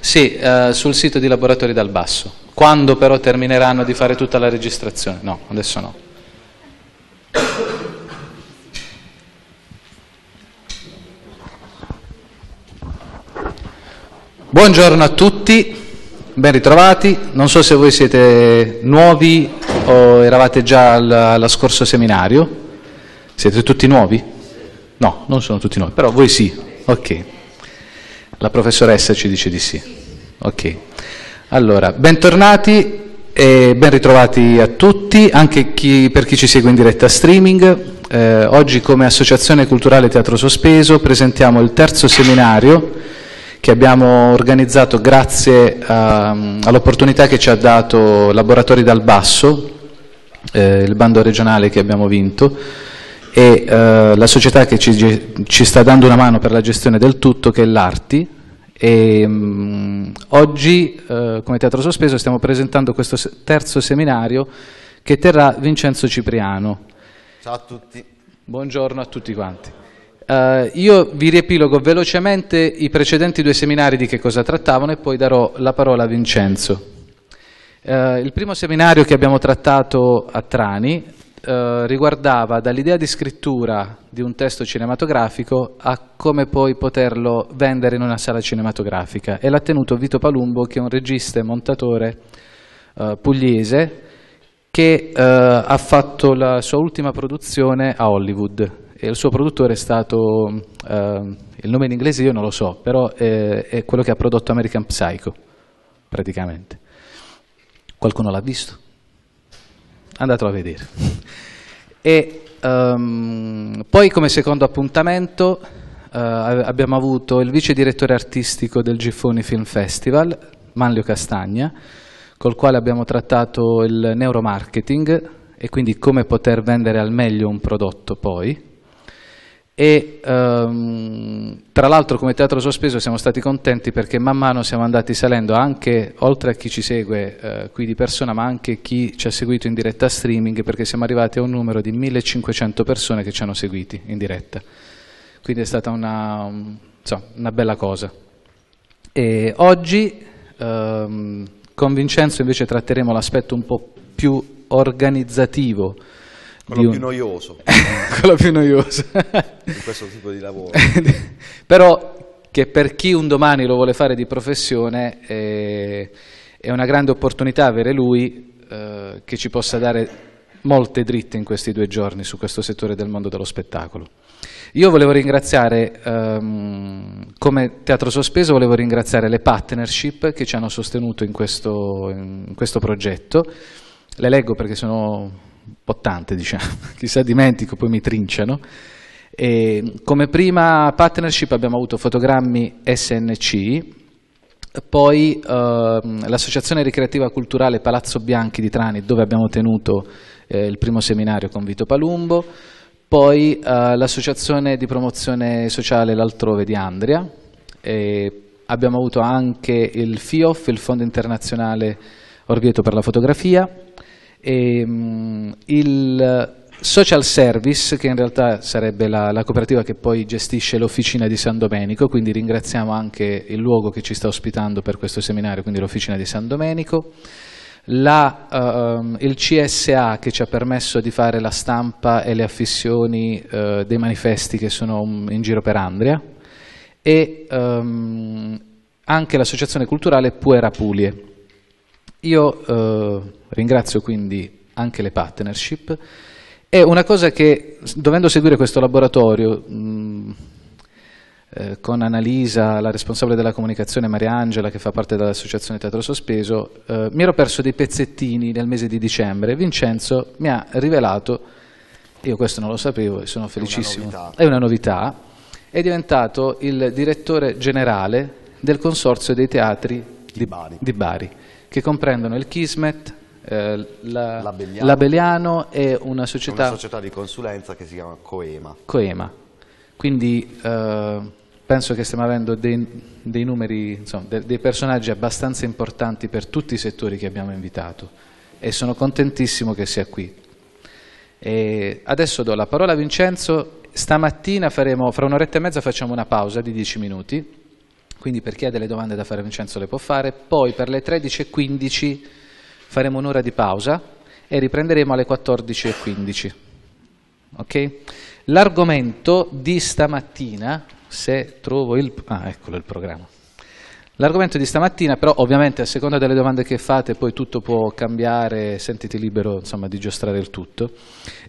Sì, eh, sul sito di Laboratori dal Basso. Quando però termineranno di fare tutta la registrazione? No, adesso no. Buongiorno a tutti, ben ritrovati. Non so se voi siete nuovi o eravate già allo scorso seminario. Siete tutti nuovi? No, non sono tutti nuovi, però voi sì. Ok. La professoressa ci dice di sì. Ok. Allora, bentornati e ben ritrovati a tutti, anche chi, per chi ci segue in diretta streaming. Eh, oggi come Associazione Culturale Teatro Sospeso presentiamo il terzo seminario che abbiamo organizzato grazie mm, all'opportunità che ci ha dato Laboratori dal Basso, eh, il bando regionale che abbiamo vinto, e eh, la società che ci, ci, sta dando una mano per la gestione del tutto che è l'Arti e, mh, mm, oggi eh, come Teatro Sospeso stiamo presentando questo terzo seminario che terrà Vincenzo Cipriano. Ciao a tutti. Buongiorno a tutti quanti. Uh, io vi riepilogo velocemente i precedenti due seminari di che cosa trattavano e poi darò la parola a Vincenzo. Uh, il primo seminario che abbiamo trattato a Trani eh, riguardava dall'idea di scrittura di un testo cinematografico a come poi poterlo vendere in una sala cinematografica e l'ha tenuto Vito Palumbo che è un regista e montatore eh, pugliese che eh, ha fatto la sua ultima produzione a Hollywood e il suo produttore è stato, eh, il nome in inglese io non lo so, però è, è quello che ha prodotto American Psycho praticamente. Qualcuno l'ha visto? andatelo a vedere. E um, poi come secondo appuntamento uh, abbiamo avuto il vice direttore artistico del Giffoni Film Festival, Manlio Castagna, col quale abbiamo trattato il neuromarketing e quindi come poter vendere al meglio un prodotto poi, e ehm, tra l'altro come teatro sospeso siamo stati contenti perché man mano siamo andati salendo anche oltre a chi ci segue eh, qui di persona ma anche chi ci ha seguito in diretta streaming perché siamo arrivati a un numero di 1500 persone che ci hanno seguiti in diretta quindi è stata una, um, insomma, una bella cosa e oggi ehm, con Vincenzo invece tratteremo l'aspetto un po' più organizzativo quello un... più noioso. Quello più noioso. di questo tipo di lavoro. Però che per chi un domani lo vuole fare di professione eh, è una grande opportunità avere lui eh, che ci possa dare molte dritte in questi due giorni su questo settore del mondo dello spettacolo. Io volevo ringraziare, ehm, come Teatro Sospeso, volevo ringraziare le partnership che ci hanno sostenuto in questo, in questo progetto. Le leggo perché sono tante, diciamo, chissà dimentico, poi mi trinciano. E come prima partnership abbiamo avuto fotogrammi SNC, poi eh, l'Associazione Ricreativa Culturale Palazzo Bianchi di Trani, dove abbiamo tenuto eh, il primo seminario con Vito Palumbo, poi eh, l'Associazione di Promozione Sociale L'Altrove di Andria, abbiamo avuto anche il FIOF, il Fondo Internazionale Orvieto per la Fotografia, e, ehm, il Social Service, che in realtà sarebbe la, la, cooperativa che poi gestisce l'officina di San Domenico, quindi ringraziamo anche il luogo che ci sta ospitando per questo seminario, quindi l'officina di San Domenico, la, uh, il CSA che ci ha permesso di fare la stampa e le affissioni uh, dei manifesti che sono in giro per Andria e um, anche l'associazione culturale Puera Pulie io eh, ringrazio quindi anche le partnership e una cosa che, dovendo seguire questo laboratorio, mh, mm, eh, con Annalisa, la responsabile della comunicazione Maria Angela, che fa parte dell'associazione Teatro Sospeso, eh, mi ero perso dei pezzettini nel mese di dicembre Vincenzo mi ha rivelato, io questo non lo sapevo e sono felicissimo, è una, è una novità, è diventato il direttore generale del Consorzio dei Teatri di Bari. Di Bari che comprendono il Kismet, eh, la, Labeliano. Labeliano. e una società, una società di consulenza che si chiama Coema. Coema. Quindi eh, penso che stiamo avendo dei, dei numeri, insomma, de, dei personaggi abbastanza importanti per tutti i settori che abbiamo invitato e sono contentissimo che sia qui. E adesso do la parola a Vincenzo, stamattina faremo, fra un'oretta e mezza facciamo una pausa di 10 minuti quindi per chi ha delle domande da fare Vincenzo le può fare, poi per le 13.15 faremo un'ora di pausa e riprenderemo alle 14.15. Okay? L'argomento di stamattina, se trovo il... Ah, eccolo il programma. L'argomento di stamattina, però ovviamente a seconda delle domande che fate, poi tutto può cambiare, sentiti libero insomma, di giostrare il tutto.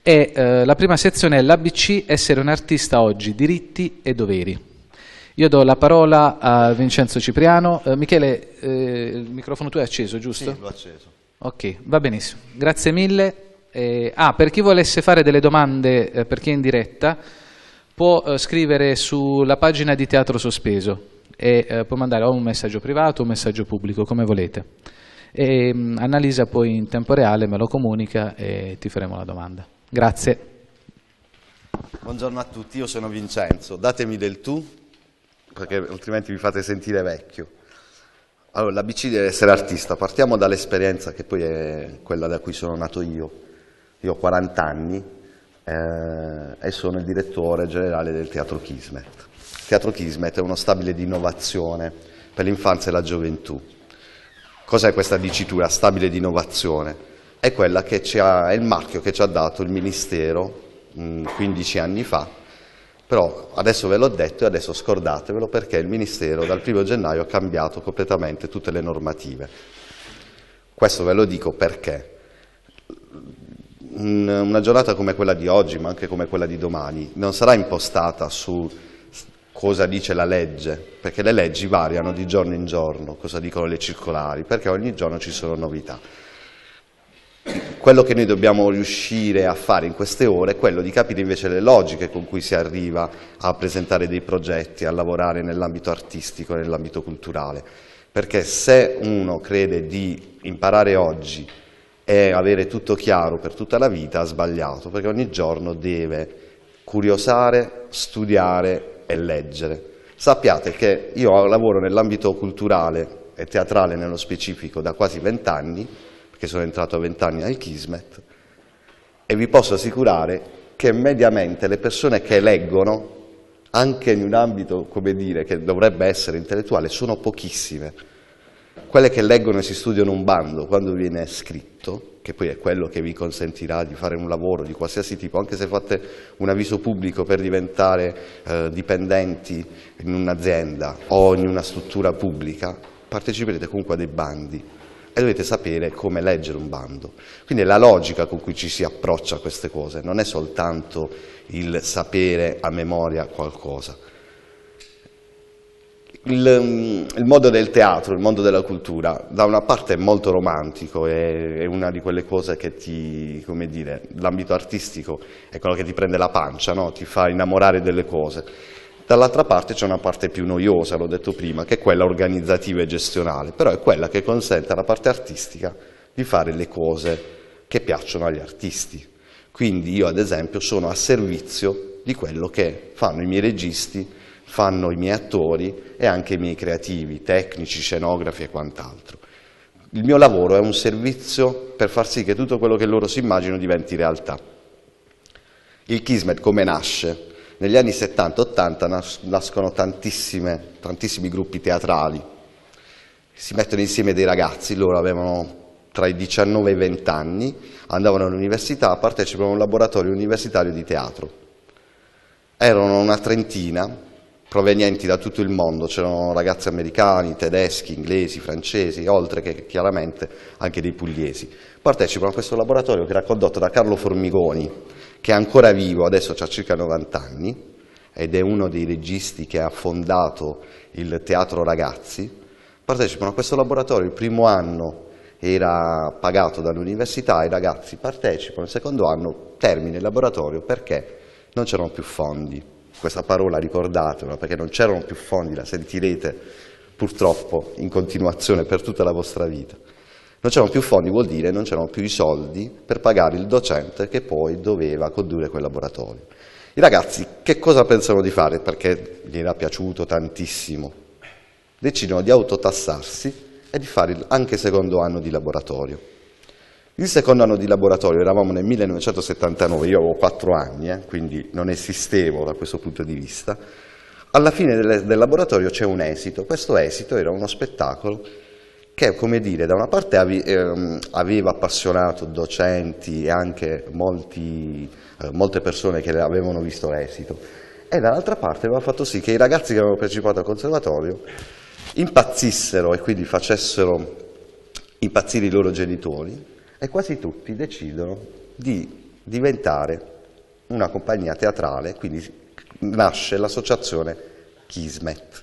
E, eh, la prima sezione è l'ABC, essere un artista oggi, diritti e doveri. Io do la parola a Vincenzo Cipriano. Eh, Michele, eh, il microfono tu è acceso, giusto? Sì, l'ho acceso. Ok, va benissimo. Grazie mille. Eh, ah, per chi volesse fare delle domande, eh, per chi è in diretta, può eh, scrivere sulla pagina di Teatro Sospeso e eh, può mandare o un messaggio privato o un messaggio pubblico, come volete. E, mm, Annalisa poi in tempo reale me lo comunica e ti faremo la domanda. Grazie. Buongiorno a tutti, io sono Vincenzo. Datemi del tu perché altrimenti mi fate sentire vecchio. Allora, la BC deve essere artista, partiamo dall'esperienza che poi è quella da cui sono nato io. Io ho 40 anni eh, e sono il direttore generale del Teatro Kismet. Il Teatro Kismet è uno stabile di innovazione per l'infanzia e la gioventù. Cos'è questa dicitura, stabile di innovazione? È, ha, è il marchio che ci ha dato il Ministero mh, mm, 15 anni fa però adesso ve l'ho detto e adesso scordatevelo perché il Ministero dal 1 gennaio ha cambiato completamente tutte le normative. Questo ve lo dico perché una giornata come quella di oggi, ma anche come quella di domani, non sarà impostata su cosa dice la legge, perché le leggi variano di giorno in giorno, cosa dicono le circolari, perché ogni giorno ci sono novità. Quello che noi dobbiamo riuscire a fare in queste ore è quello di capire invece le logiche con cui si arriva a presentare dei progetti, a lavorare nell'ambito artistico, nell'ambito culturale. Perché se uno crede di imparare oggi e avere tutto chiaro per tutta la vita, ha sbagliato, perché ogni giorno deve curiosare, studiare e leggere. Sappiate che io lavoro nell'ambito culturale e teatrale nello specifico da quasi vent'anni che sono entrato a vent'anni nel Kismet, e vi posso assicurare che mediamente le persone che leggono, anche in un ambito, come dire, che dovrebbe essere intellettuale, sono pochissime. Quelle che leggono e si studiano un bando quando viene scritto, che poi è quello che vi consentirà di fare un lavoro di qualsiasi tipo, anche se fate un avviso pubblico per diventare eh, dipendenti in un'azienda o in una struttura pubblica, parteciperete comunque a dei bandi e dovete sapere come leggere un bando. Quindi è la logica con cui ci si approccia a queste cose, non è soltanto il sapere a memoria qualcosa. Il, mm, il mondo del teatro, il mondo della cultura, da una parte è molto romantico, è, è una di quelle cose che ti, come dire, l'ambito artistico è quello che ti prende la pancia, no? ti fa innamorare delle cose Dall'altra parte c'è una parte più noiosa, l'ho detto prima, che è quella organizzativa e gestionale, però è quella che consente alla parte artistica di fare le cose che piacciono agli artisti. Quindi io ad esempio sono a servizio di quello che fanno i miei registi, fanno i miei attori e anche i miei creativi, tecnici, scenografi e quant'altro. Il mio lavoro è un servizio per far sì che tutto quello che loro si immaginano diventi realtà. Il Kismet come nasce? Negli anni 70-80 nascono tantissimi gruppi teatrali, si mettono insieme dei ragazzi, loro avevano tra i 19 e i 20 anni, andavano all'università, partecipano a un laboratorio universitario di teatro. Erano una trentina, provenienti da tutto il mondo, c'erano ragazzi americani, tedeschi, inglesi, francesi, oltre che chiaramente anche dei pugliesi. Partecipano a questo laboratorio che era condotto da Carlo Formigoni, che è ancora vivo, adesso ha circa 90 anni, ed è uno dei registi che ha fondato il Teatro Ragazzi, partecipano a questo laboratorio, il primo anno era pagato dall'università, i ragazzi partecipano, il secondo anno termina il laboratorio perché non c'erano più fondi. Questa parola ricordatela perché non c'erano più fondi, la sentirete purtroppo in continuazione per tutta la vostra vita. Non c'erano più fondi vuol dire non c'erano più i soldi per pagare il docente che poi doveva condurre quel laboratorio. I ragazzi che cosa pensano di fare? Perché gli era piaciuto tantissimo. Decidono di autotassarsi e di fare anche il secondo anno di laboratorio. Il secondo anno di laboratorio, eravamo nel 1979, io avevo 4 anni, eh, quindi non esistevo da questo punto di vista, alla fine del, del laboratorio c'è un esito, questo esito era uno spettacolo che come dire, da una parte ehm, aveva appassionato docenti e anche molti, eh, molte persone che avevano visto l'esito e dall'altra parte aveva fatto sì che i ragazzi che avevano partecipato al conservatorio impazzissero e quindi facessero impazzire i loro genitori e quasi tutti decidono di diventare una compagnia teatrale, quindi nasce l'associazione Kismet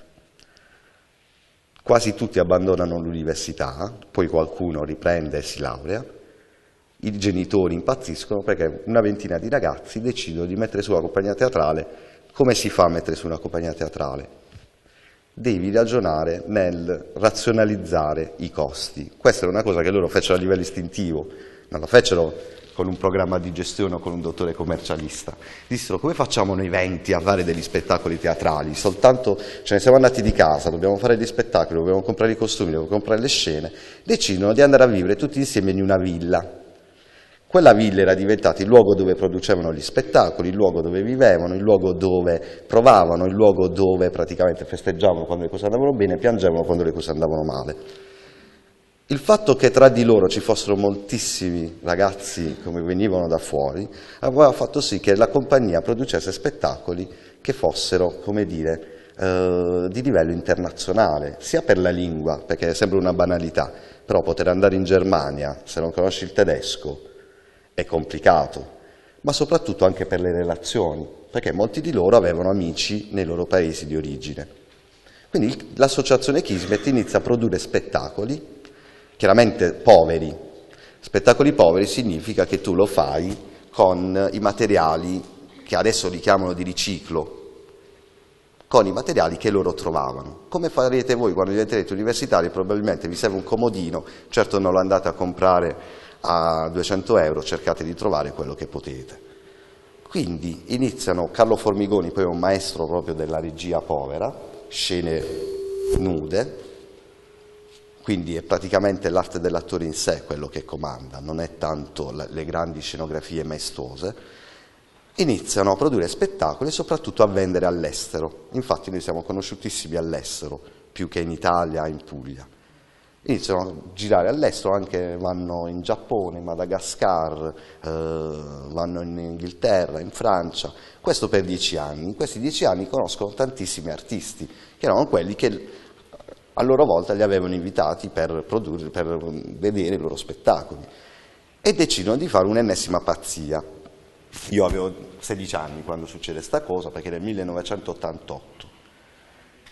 quasi tutti abbandonano l'università, poi qualcuno riprende e si laurea, i genitori impazziscono perché una ventina di ragazzi decidono di mettere su una compagnia teatrale. Come si fa a mettere su una compagnia teatrale? Devi ragionare nel razionalizzare i costi. Questa era una cosa che loro fecero a livello istintivo, non la fecero con un programma di gestione o con un dottore commercialista. Dissero come facciamo noi venti a fare degli spettacoli teatrali? Soltanto ce cioè, ne siamo andati di casa, dobbiamo fare gli spettacoli, dobbiamo comprare i costumi, dobbiamo comprare le scene. Decidono di andare a vivere tutti insieme in una villa. Quella villa era diventata il luogo dove producevano gli spettacoli, il luogo dove vivevano, il luogo dove provavano, il luogo dove praticamente festeggiavano quando le cose andavano bene e piangevano quando le cose andavano male. Il fatto che tra di loro ci fossero moltissimi ragazzi come venivano da fuori aveva fatto sì che la compagnia producesse spettacoli che fossero, come dire, eh, di livello internazionale, sia per la lingua, perché sembra una banalità, però poter andare in Germania se non conosci il tedesco è complicato, ma soprattutto anche per le relazioni, perché molti di loro avevano amici nei loro paesi di origine. Quindi l'associazione Kismet inizia a produrre spettacoli chiaramente poveri. Spettacoli poveri significa che tu lo fai con i materiali che adesso li chiamano di riciclo, con i materiali che loro trovavano. Come farete voi quando diventerete universitari? Probabilmente vi serve un comodino, certo non lo andate a comprare a 200 euro, cercate di trovare quello che potete. Quindi iniziano Carlo Formigoni, poi un maestro proprio della regia povera, scene nude, quindi è praticamente l'arte dell'attore in sé quello che comanda, non è tanto le grandi scenografie maestose. Iniziano a produrre spettacoli e soprattutto a vendere all'estero. Infatti noi siamo conosciutissimi all'estero, più che in Italia, in Puglia. Iniziano a girare all'estero, anche vanno in Giappone, in Madagascar, eh, vanno in Inghilterra, in Francia. Questo per dieci anni. In questi dieci anni conoscono tantissimi artisti, che erano quelli che a loro volta li avevano invitati per, produrre, per vedere i loro spettacoli e decidono di fare un'ennesima pazzia. Io avevo 16 anni quando succede questa cosa, perché nel 1988.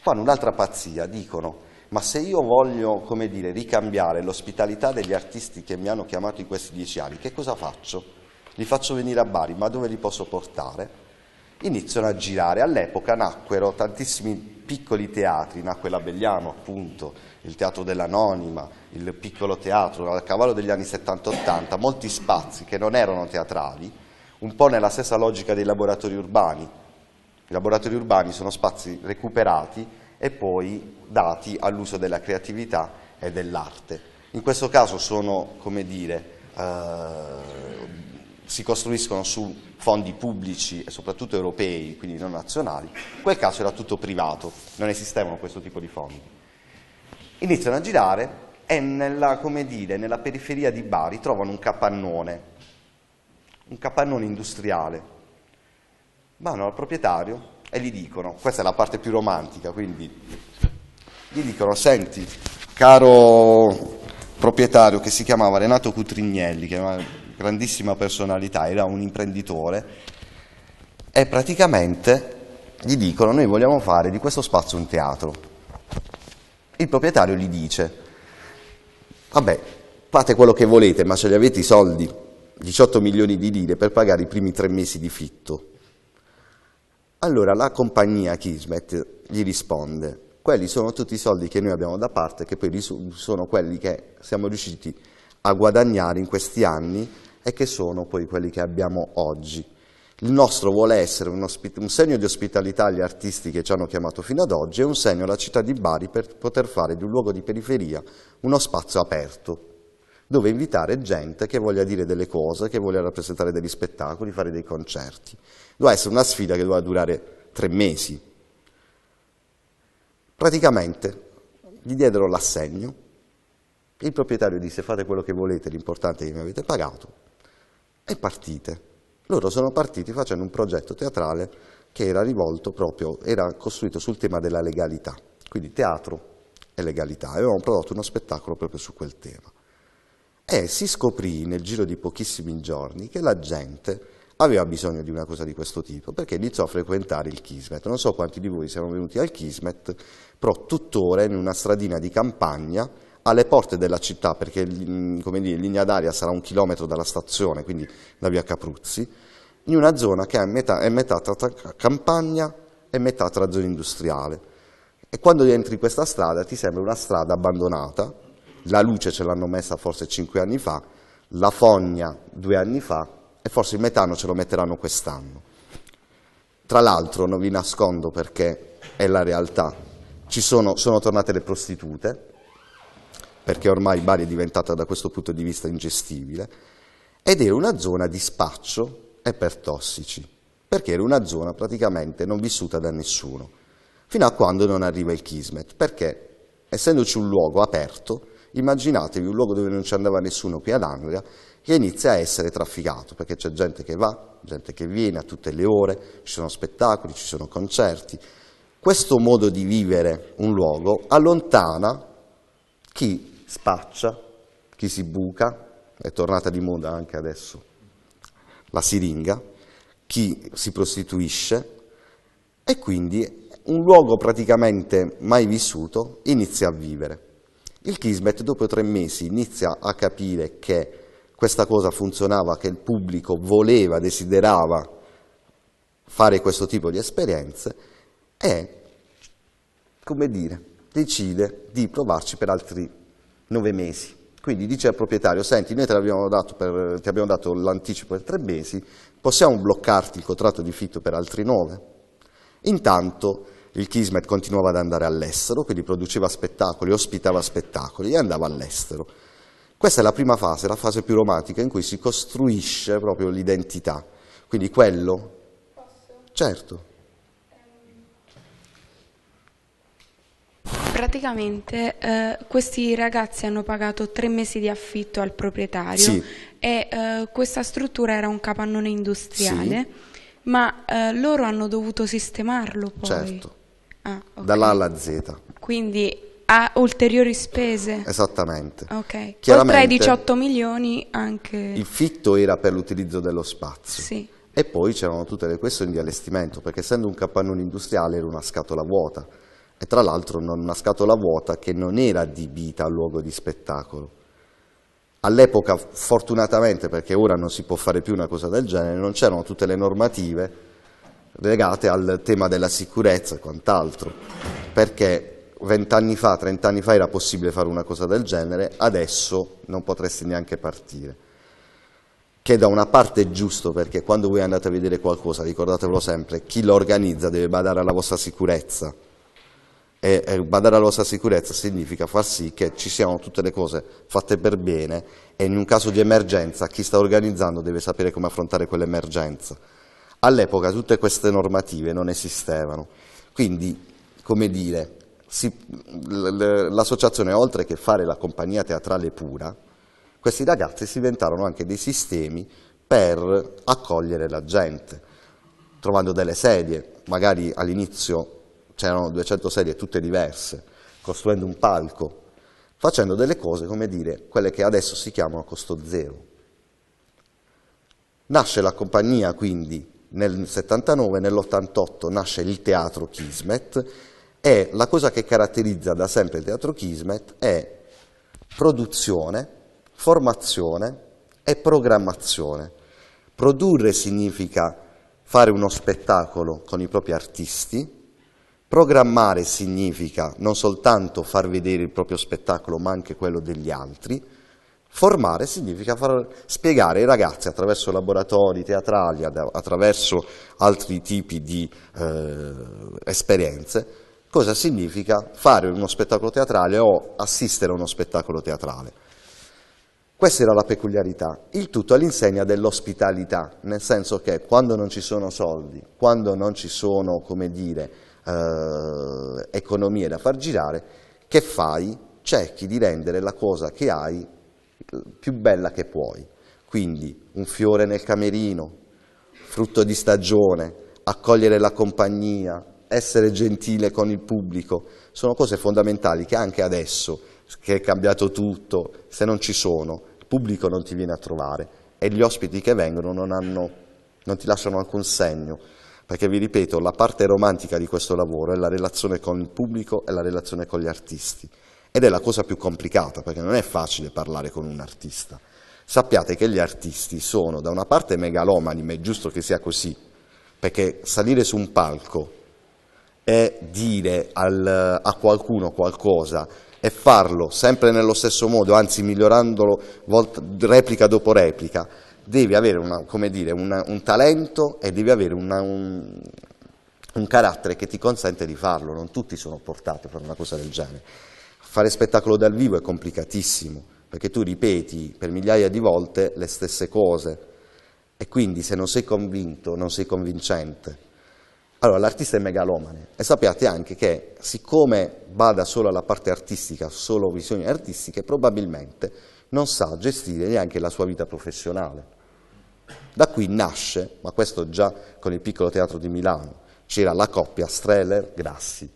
Fanno un'altra pazzia, dicono, ma se io voglio, come dire, ricambiare l'ospitalità degli artisti che mi hanno chiamato in questi dieci anni, che cosa faccio? Li faccio venire a Bari, ma dove li posso portare? iniziano a girare. All'epoca nacquero tantissimi piccoli teatri, nacque l'Abelliano appunto, il Teatro dell'Anonima, il Piccolo Teatro, a cavallo degli anni 70-80, molti spazi che non erano teatrali, un po' nella stessa logica dei laboratori urbani. I laboratori urbani sono spazi recuperati e poi dati all'uso della creatività e dell'arte. In questo caso sono, come dire, eh, si costruiscono su fondi pubblici e soprattutto europei, quindi non nazionali, in quel caso era tutto privato, non esistevano questo tipo di fondi. Iniziano a girare e nella, dire, nella periferia di Bari trovano un capannone, un capannone industriale. Vanno al proprietario e gli dicono, questa è la parte più romantica, quindi gli dicono, senti, caro proprietario che si chiamava Renato Cutrignelli, che grandissima personalità, era un imprenditore, e praticamente gli dicono noi vogliamo fare di questo spazio un teatro. Il proprietario gli dice, vabbè, fate quello che volete, ma se li avete i soldi, 18 milioni di lire per pagare i primi tre mesi di fitto. Allora la compagnia Kismet gli risponde, quelli sono tutti i soldi che noi abbiamo da parte, che poi sono quelli che siamo riusciti a guadagnare in questi anni e che sono poi quelli che abbiamo oggi. Il nostro vuole essere un, un segno di ospitalità agli artisti che ci hanno chiamato fino ad oggi e un segno alla città di Bari per poter fare di un luogo di periferia uno spazio aperto, dove invitare gente che voglia dire delle cose, che voglia rappresentare degli spettacoli, fare dei concerti. Doveva essere una sfida che doveva durare tre mesi. Praticamente gli diedero l'assegno, il proprietario disse fate quello che volete, l'importante è che mi avete pagato, e partite. Loro sono partiti facendo un progetto teatrale che era rivolto proprio, era costruito sul tema della legalità, quindi teatro e legalità, avevamo prodotto uno spettacolo proprio su quel tema. E si scoprì nel giro di pochissimi giorni che la gente aveva bisogno di una cosa di questo tipo, perché iniziò a frequentare il Kismet. Non so quanti di voi siano venuti al Kismet, però tuttora in una stradina di campagna alle porte della città, perché mm, come dire, linea d'aria sarà un chilometro dalla stazione, quindi da via Capruzzi, in una zona che è metà, è metà tra campagna e metà tra zona industriale. E quando entri in questa strada ti sembra una strada abbandonata, la luce ce l'hanno messa forse cinque anni fa, la fogna due anni fa e forse il metano ce lo metteranno quest'anno. Tra l'altro non vi nascondo perché è la realtà, sono, sono tornate le prostitute, perché ormai Bari è diventata da questo punto di vista ingestibile, ed era una zona di spaccio e per tossici, perché era una zona praticamente non vissuta da nessuno, fino a quando non arriva il Kismet, perché essendoci un luogo aperto, immaginatevi un luogo dove non ci andava nessuno qui ad Anglia, che inizia a essere trafficato, perché c'è gente che va, gente che viene a tutte le ore, ci sono spettacoli, ci sono concerti. Questo modo di vivere un luogo allontana chi spaccia, chi si buca, è tornata di moda anche adesso la siringa, chi si prostituisce e quindi un luogo praticamente mai vissuto inizia a vivere. Il Kismet dopo tre mesi inizia a capire che questa cosa funzionava, che il pubblico voleva, desiderava fare questo tipo di esperienze e, come dire, decide di provarci per altri nove mesi. Quindi dice al proprietario, senti, noi ti abbiamo dato l'anticipo per tre mesi, possiamo bloccarti il contratto di fitto per altri nove? Intanto il Kismet continuava ad andare all'estero, quindi produceva spettacoli, ospitava spettacoli e andava all'estero. Questa è la prima fase, la fase più romantica, in cui si costruisce proprio l'identità. Quindi quello... Posso? Certo. Praticamente eh, questi ragazzi hanno pagato tre mesi di affitto al proprietario sì. e eh, questa struttura era un capannone industriale, sì. ma eh, loro hanno dovuto sistemarlo poi. Certo, ah, okay. dall'A alla Z. Quindi a ulteriori spese. Esattamente. Ok. Oltre ai 18 milioni anche... Il fitto era per l'utilizzo dello spazio. Sì. E poi c'erano tutte le questioni di allestimento, perché essendo un capannone industriale era una scatola vuota e tra l'altro una scatola vuota che non era adibita a luogo di spettacolo. All'epoca, fortunatamente, perché ora non si può fare più una cosa del genere, non c'erano tutte le normative legate al tema della sicurezza e quant'altro, perché vent'anni fa, trent'anni fa era possibile fare una cosa del genere, adesso non potreste neanche partire. Che da una parte è giusto, perché quando voi andate a vedere qualcosa, ricordatevelo sempre, chi lo organizza deve badare alla vostra sicurezza, e badare alla vostra sicurezza significa far sì che ci siano tutte le cose fatte per bene e in un caso di emergenza chi sta organizzando deve sapere come affrontare quell'emergenza. All'epoca tutte queste normative non esistevano, quindi, come dire, l'associazione oltre che fare la compagnia teatrale pura, questi ragazzi si inventarono anche dei sistemi per accogliere la gente, trovando delle sedie, magari all'inizio c'erano 200 serie tutte diverse, costruendo un palco, facendo delle cose, come dire, quelle che adesso si chiamano a costo zero. Nasce la compagnia quindi nel 79, nell'88 nasce il teatro Kismet e la cosa che caratterizza da sempre il teatro Kismet è produzione, formazione e programmazione. Produrre significa fare uno spettacolo con i propri artisti, Programmare significa non soltanto far vedere il proprio spettacolo, ma anche quello degli altri. Formare significa far spiegare ai ragazzi attraverso laboratori teatrali, attraverso altri tipi di eh, esperienze, cosa significa fare uno spettacolo teatrale o assistere a uno spettacolo teatrale. Questa era la peculiarità, il tutto all'insegna dell'ospitalità, nel senso che quando non ci sono soldi, quando non ci sono, come dire, eh, economie da far girare, che fai? Cerchi di rendere la cosa che hai eh, più bella che puoi. Quindi un fiore nel camerino, frutto di stagione, accogliere la compagnia, essere gentile con il pubblico, sono cose fondamentali che anche adesso, che è cambiato tutto, se non ci sono, il pubblico non ti viene a trovare e gli ospiti che vengono non, hanno, non ti lasciano alcun segno perché vi ripeto, la parte romantica di questo lavoro è la relazione con il pubblico e la relazione con gli artisti. Ed è la cosa più complicata, perché non è facile parlare con un artista. Sappiate che gli artisti sono da una parte megalomani, ma è giusto che sia così, perché salire su un palco e dire al, a qualcuno qualcosa e farlo sempre nello stesso modo, anzi migliorandolo volta, replica dopo replica, devi avere una, dire, una, un talento e devi avere una, un, un, carattere che ti consente di farlo, non tutti sono portati a fare una cosa del genere. Fare spettacolo dal vivo è complicatissimo, perché tu ripeti per migliaia di volte le stesse cose e quindi se non sei convinto, non sei convincente. Allora, l'artista è megalomane e sappiate anche che siccome bada solo alla parte artistica, solo visioni artistiche, probabilmente non sa gestire neanche la sua vita professionale. Da qui nasce, ma questo già con il piccolo teatro di Milano, c'era la coppia Streller-Grassi.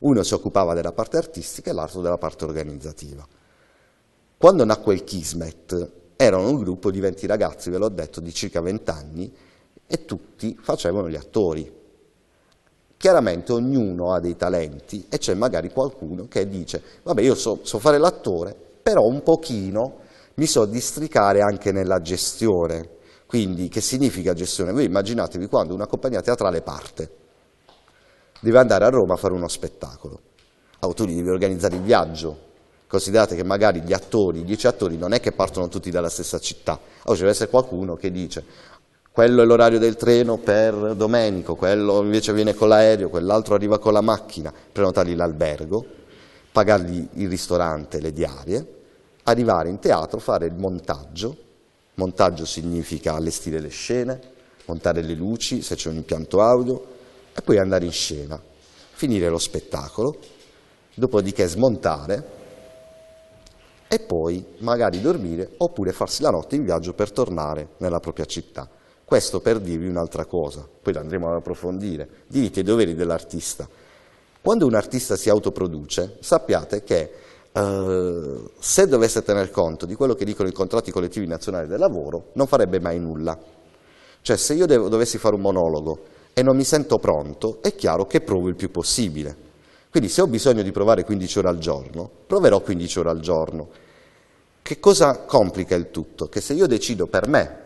Uno si occupava della parte artistica e l'altro della parte organizzativa. Quando nacque il Kismet, erano un gruppo di 20 ragazzi, ve l'ho detto, di circa 20 anni, e tutti facevano gli attori. Chiaramente ognuno ha dei talenti e c'è magari qualcuno che dice, vabbè io so, so fare l'attore, però un pochino mi so districare anche nella gestione, quindi che significa gestione? Voi immaginatevi quando una compagnia teatrale parte, deve andare a Roma a fare uno spettacolo, autori tu devi organizzare il viaggio, considerate che magari gli attori, i dieci attori, non è che partono tutti dalla stessa città, oh, ci deve essere qualcuno che dice quello è l'orario del treno per domenico, quello invece viene con l'aereo, quell'altro arriva con la macchina, prenotargli l'albergo, pagargli il ristorante, le diarie, arrivare in teatro, fare il montaggio Montaggio significa allestire le scene, montare le luci se c'è un impianto audio e poi andare in scena, finire lo spettacolo, dopodiché smontare e poi magari dormire oppure farsi la notte in viaggio per tornare nella propria città. Questo per dirvi un'altra cosa, poi andremo ad approfondire, diritti e doveri dell'artista. Quando un artista si autoproduce, sappiate che eh, se dovesse tener conto di quello che dicono i contratti collettivi nazionali del lavoro, non farebbe mai nulla. Cioè se io devo, dovessi fare un monologo e non mi sento pronto, è chiaro che provo il più possibile. Quindi se ho bisogno di provare 15 ore al giorno, proverò 15 ore al giorno. Che cosa complica il tutto? Che se io decido per me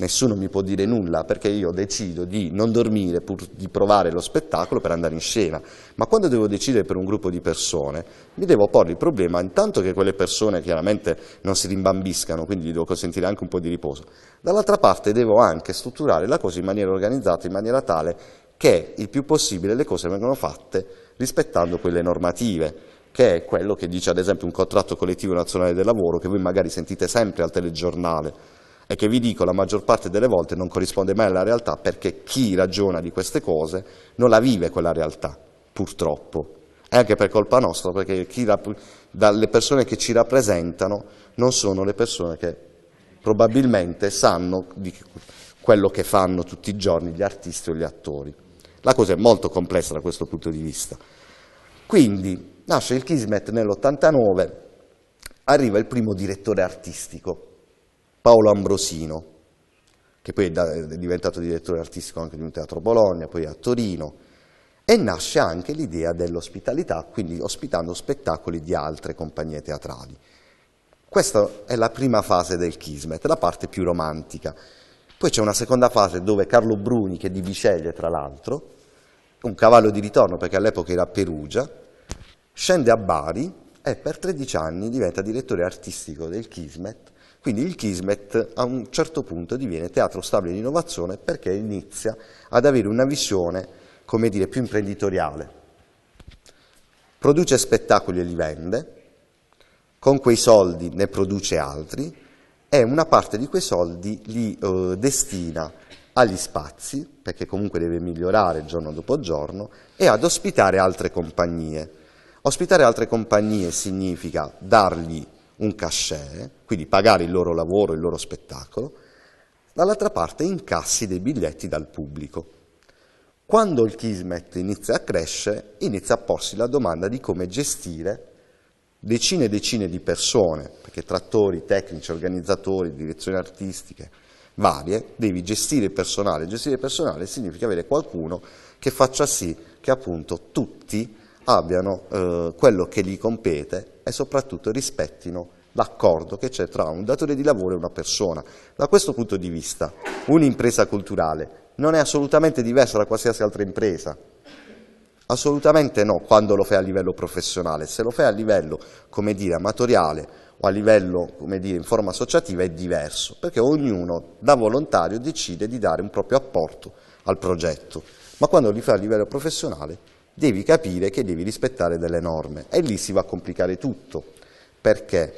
nessuno mi può dire nulla perché io decido di non dormire pur di provare lo spettacolo per andare in scena, ma quando devo decidere per un gruppo di persone mi devo porre il problema intanto che quelle persone chiaramente non si rimbambiscano, quindi gli devo consentire anche un po' di riposo, dall'altra parte devo anche strutturare la cosa in maniera organizzata, in maniera tale che il più possibile le cose vengano fatte rispettando quelle normative che è quello che dice ad esempio un contratto collettivo nazionale del lavoro che voi magari sentite sempre al telegiornale e che vi dico la maggior parte delle volte non corrisponde mai alla realtà perché chi ragiona di queste cose non la vive quella realtà, purtroppo. È anche per colpa nostra, perché dalle persone che ci rappresentano non sono le persone che probabilmente sanno di quello che fanno tutti i giorni gli artisti o gli attori. La cosa è molto complessa da questo punto di vista. Quindi nasce il Kismet nell'89, arriva il primo direttore artistico, Paolo Ambrosino, che poi è diventato direttore artistico anche di un teatro a Bologna, poi a Torino, e nasce anche l'idea dell'ospitalità, quindi ospitando spettacoli di altre compagnie teatrali. Questa è la prima fase del Kismet, la parte più romantica. Poi c'è una seconda fase dove Carlo Bruni, che è di Biceglie tra l'altro, un cavallo di ritorno perché all'epoca era a Perugia, scende a Bari e per 13 anni diventa direttore artistico del Kismet quindi il Kismet a un certo punto diviene teatro stabile di innovazione perché inizia ad avere una visione, come dire, più imprenditoriale. Produce spettacoli e li vende, con quei soldi ne produce altri e una parte di quei soldi li eh, destina agli spazi, perché comunque deve migliorare giorno dopo giorno, e ad ospitare altre compagnie. Ospitare altre compagnie significa dargli un cachet, quindi pagare il loro lavoro, il loro spettacolo, dall'altra parte incassi dei biglietti dal pubblico. Quando il Kismet inizia a crescere, inizia a porsi la domanda di come gestire decine e decine di persone, perché trattori, tecnici, organizzatori, direzioni artistiche varie, devi gestire il personale. Gestire il personale significa avere qualcuno che faccia sì che appunto tutti abbiano eh, quello che gli compete e soprattutto rispettino l'accordo che c'è tra un datore di lavoro e una persona. Da questo punto di vista un'impresa culturale non è assolutamente diversa da qualsiasi altra impresa, assolutamente no quando lo fai a livello professionale, se lo fai a livello come dire, amatoriale o a livello come dire, in forma associativa è diverso, perché ognuno da volontario decide di dare un proprio apporto al progetto, ma quando li fai a livello professionale devi capire che devi rispettare delle norme e lì si va a complicare tutto, perché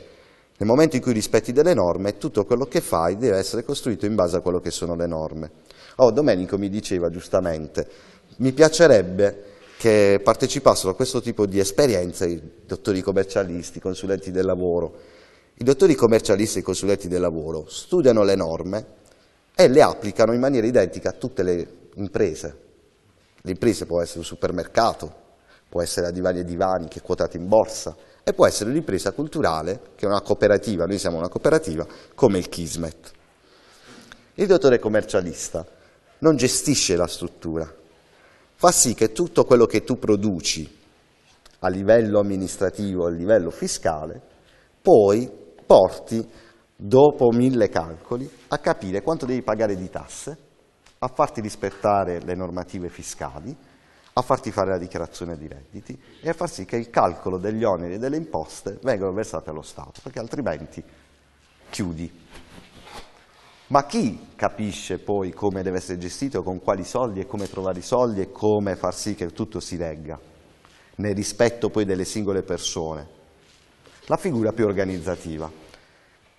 nel momento in cui rispetti delle norme tutto quello che fai deve essere costruito in base a quello che sono le norme. Oh, Domenico mi diceva giustamente, mi piacerebbe che partecipassero a questo tipo di esperienze i dottori commercialisti, i consulenti del lavoro. I dottori commercialisti e i consulenti del lavoro studiano le norme e le applicano in maniera identica a tutte le imprese. L'impresa può essere un supermercato, può essere la divani e divani che è quotata in borsa e può essere un'impresa culturale che è una cooperativa, noi siamo una cooperativa come il Kismet. Il dottore commercialista non gestisce la struttura, fa sì che tutto quello che tu produci a livello amministrativo, a livello fiscale, poi porti dopo mille calcoli a capire quanto devi pagare di tasse a farti rispettare le normative fiscali, a farti fare la dichiarazione di redditi e a far sì che il calcolo degli oneri e delle imposte vengano versate allo Stato, perché altrimenti chiudi. Ma chi capisce poi come deve essere gestito, con quali soldi e come trovare i soldi e come far sì che tutto si regga, nel rispetto poi delle singole persone? La figura più organizzativa.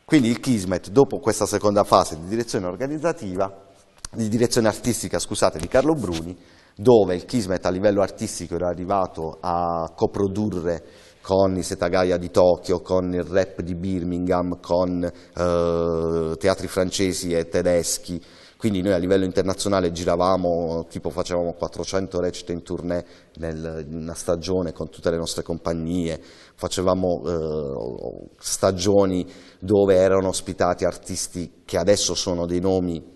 Quindi il Kismet, dopo questa seconda fase di direzione organizzativa, di direzione artistica scusate, di Carlo Bruni, dove il Kismet a livello artistico era arrivato a coprodurre con i Setagaya di Tokyo, con il rap di Birmingham, con eh, teatri francesi e tedeschi, quindi noi a livello internazionale giravamo, tipo facevamo 400 recite in tournée nel, in una stagione con tutte le nostre compagnie, facevamo eh, stagioni dove erano ospitati artisti che adesso sono dei nomi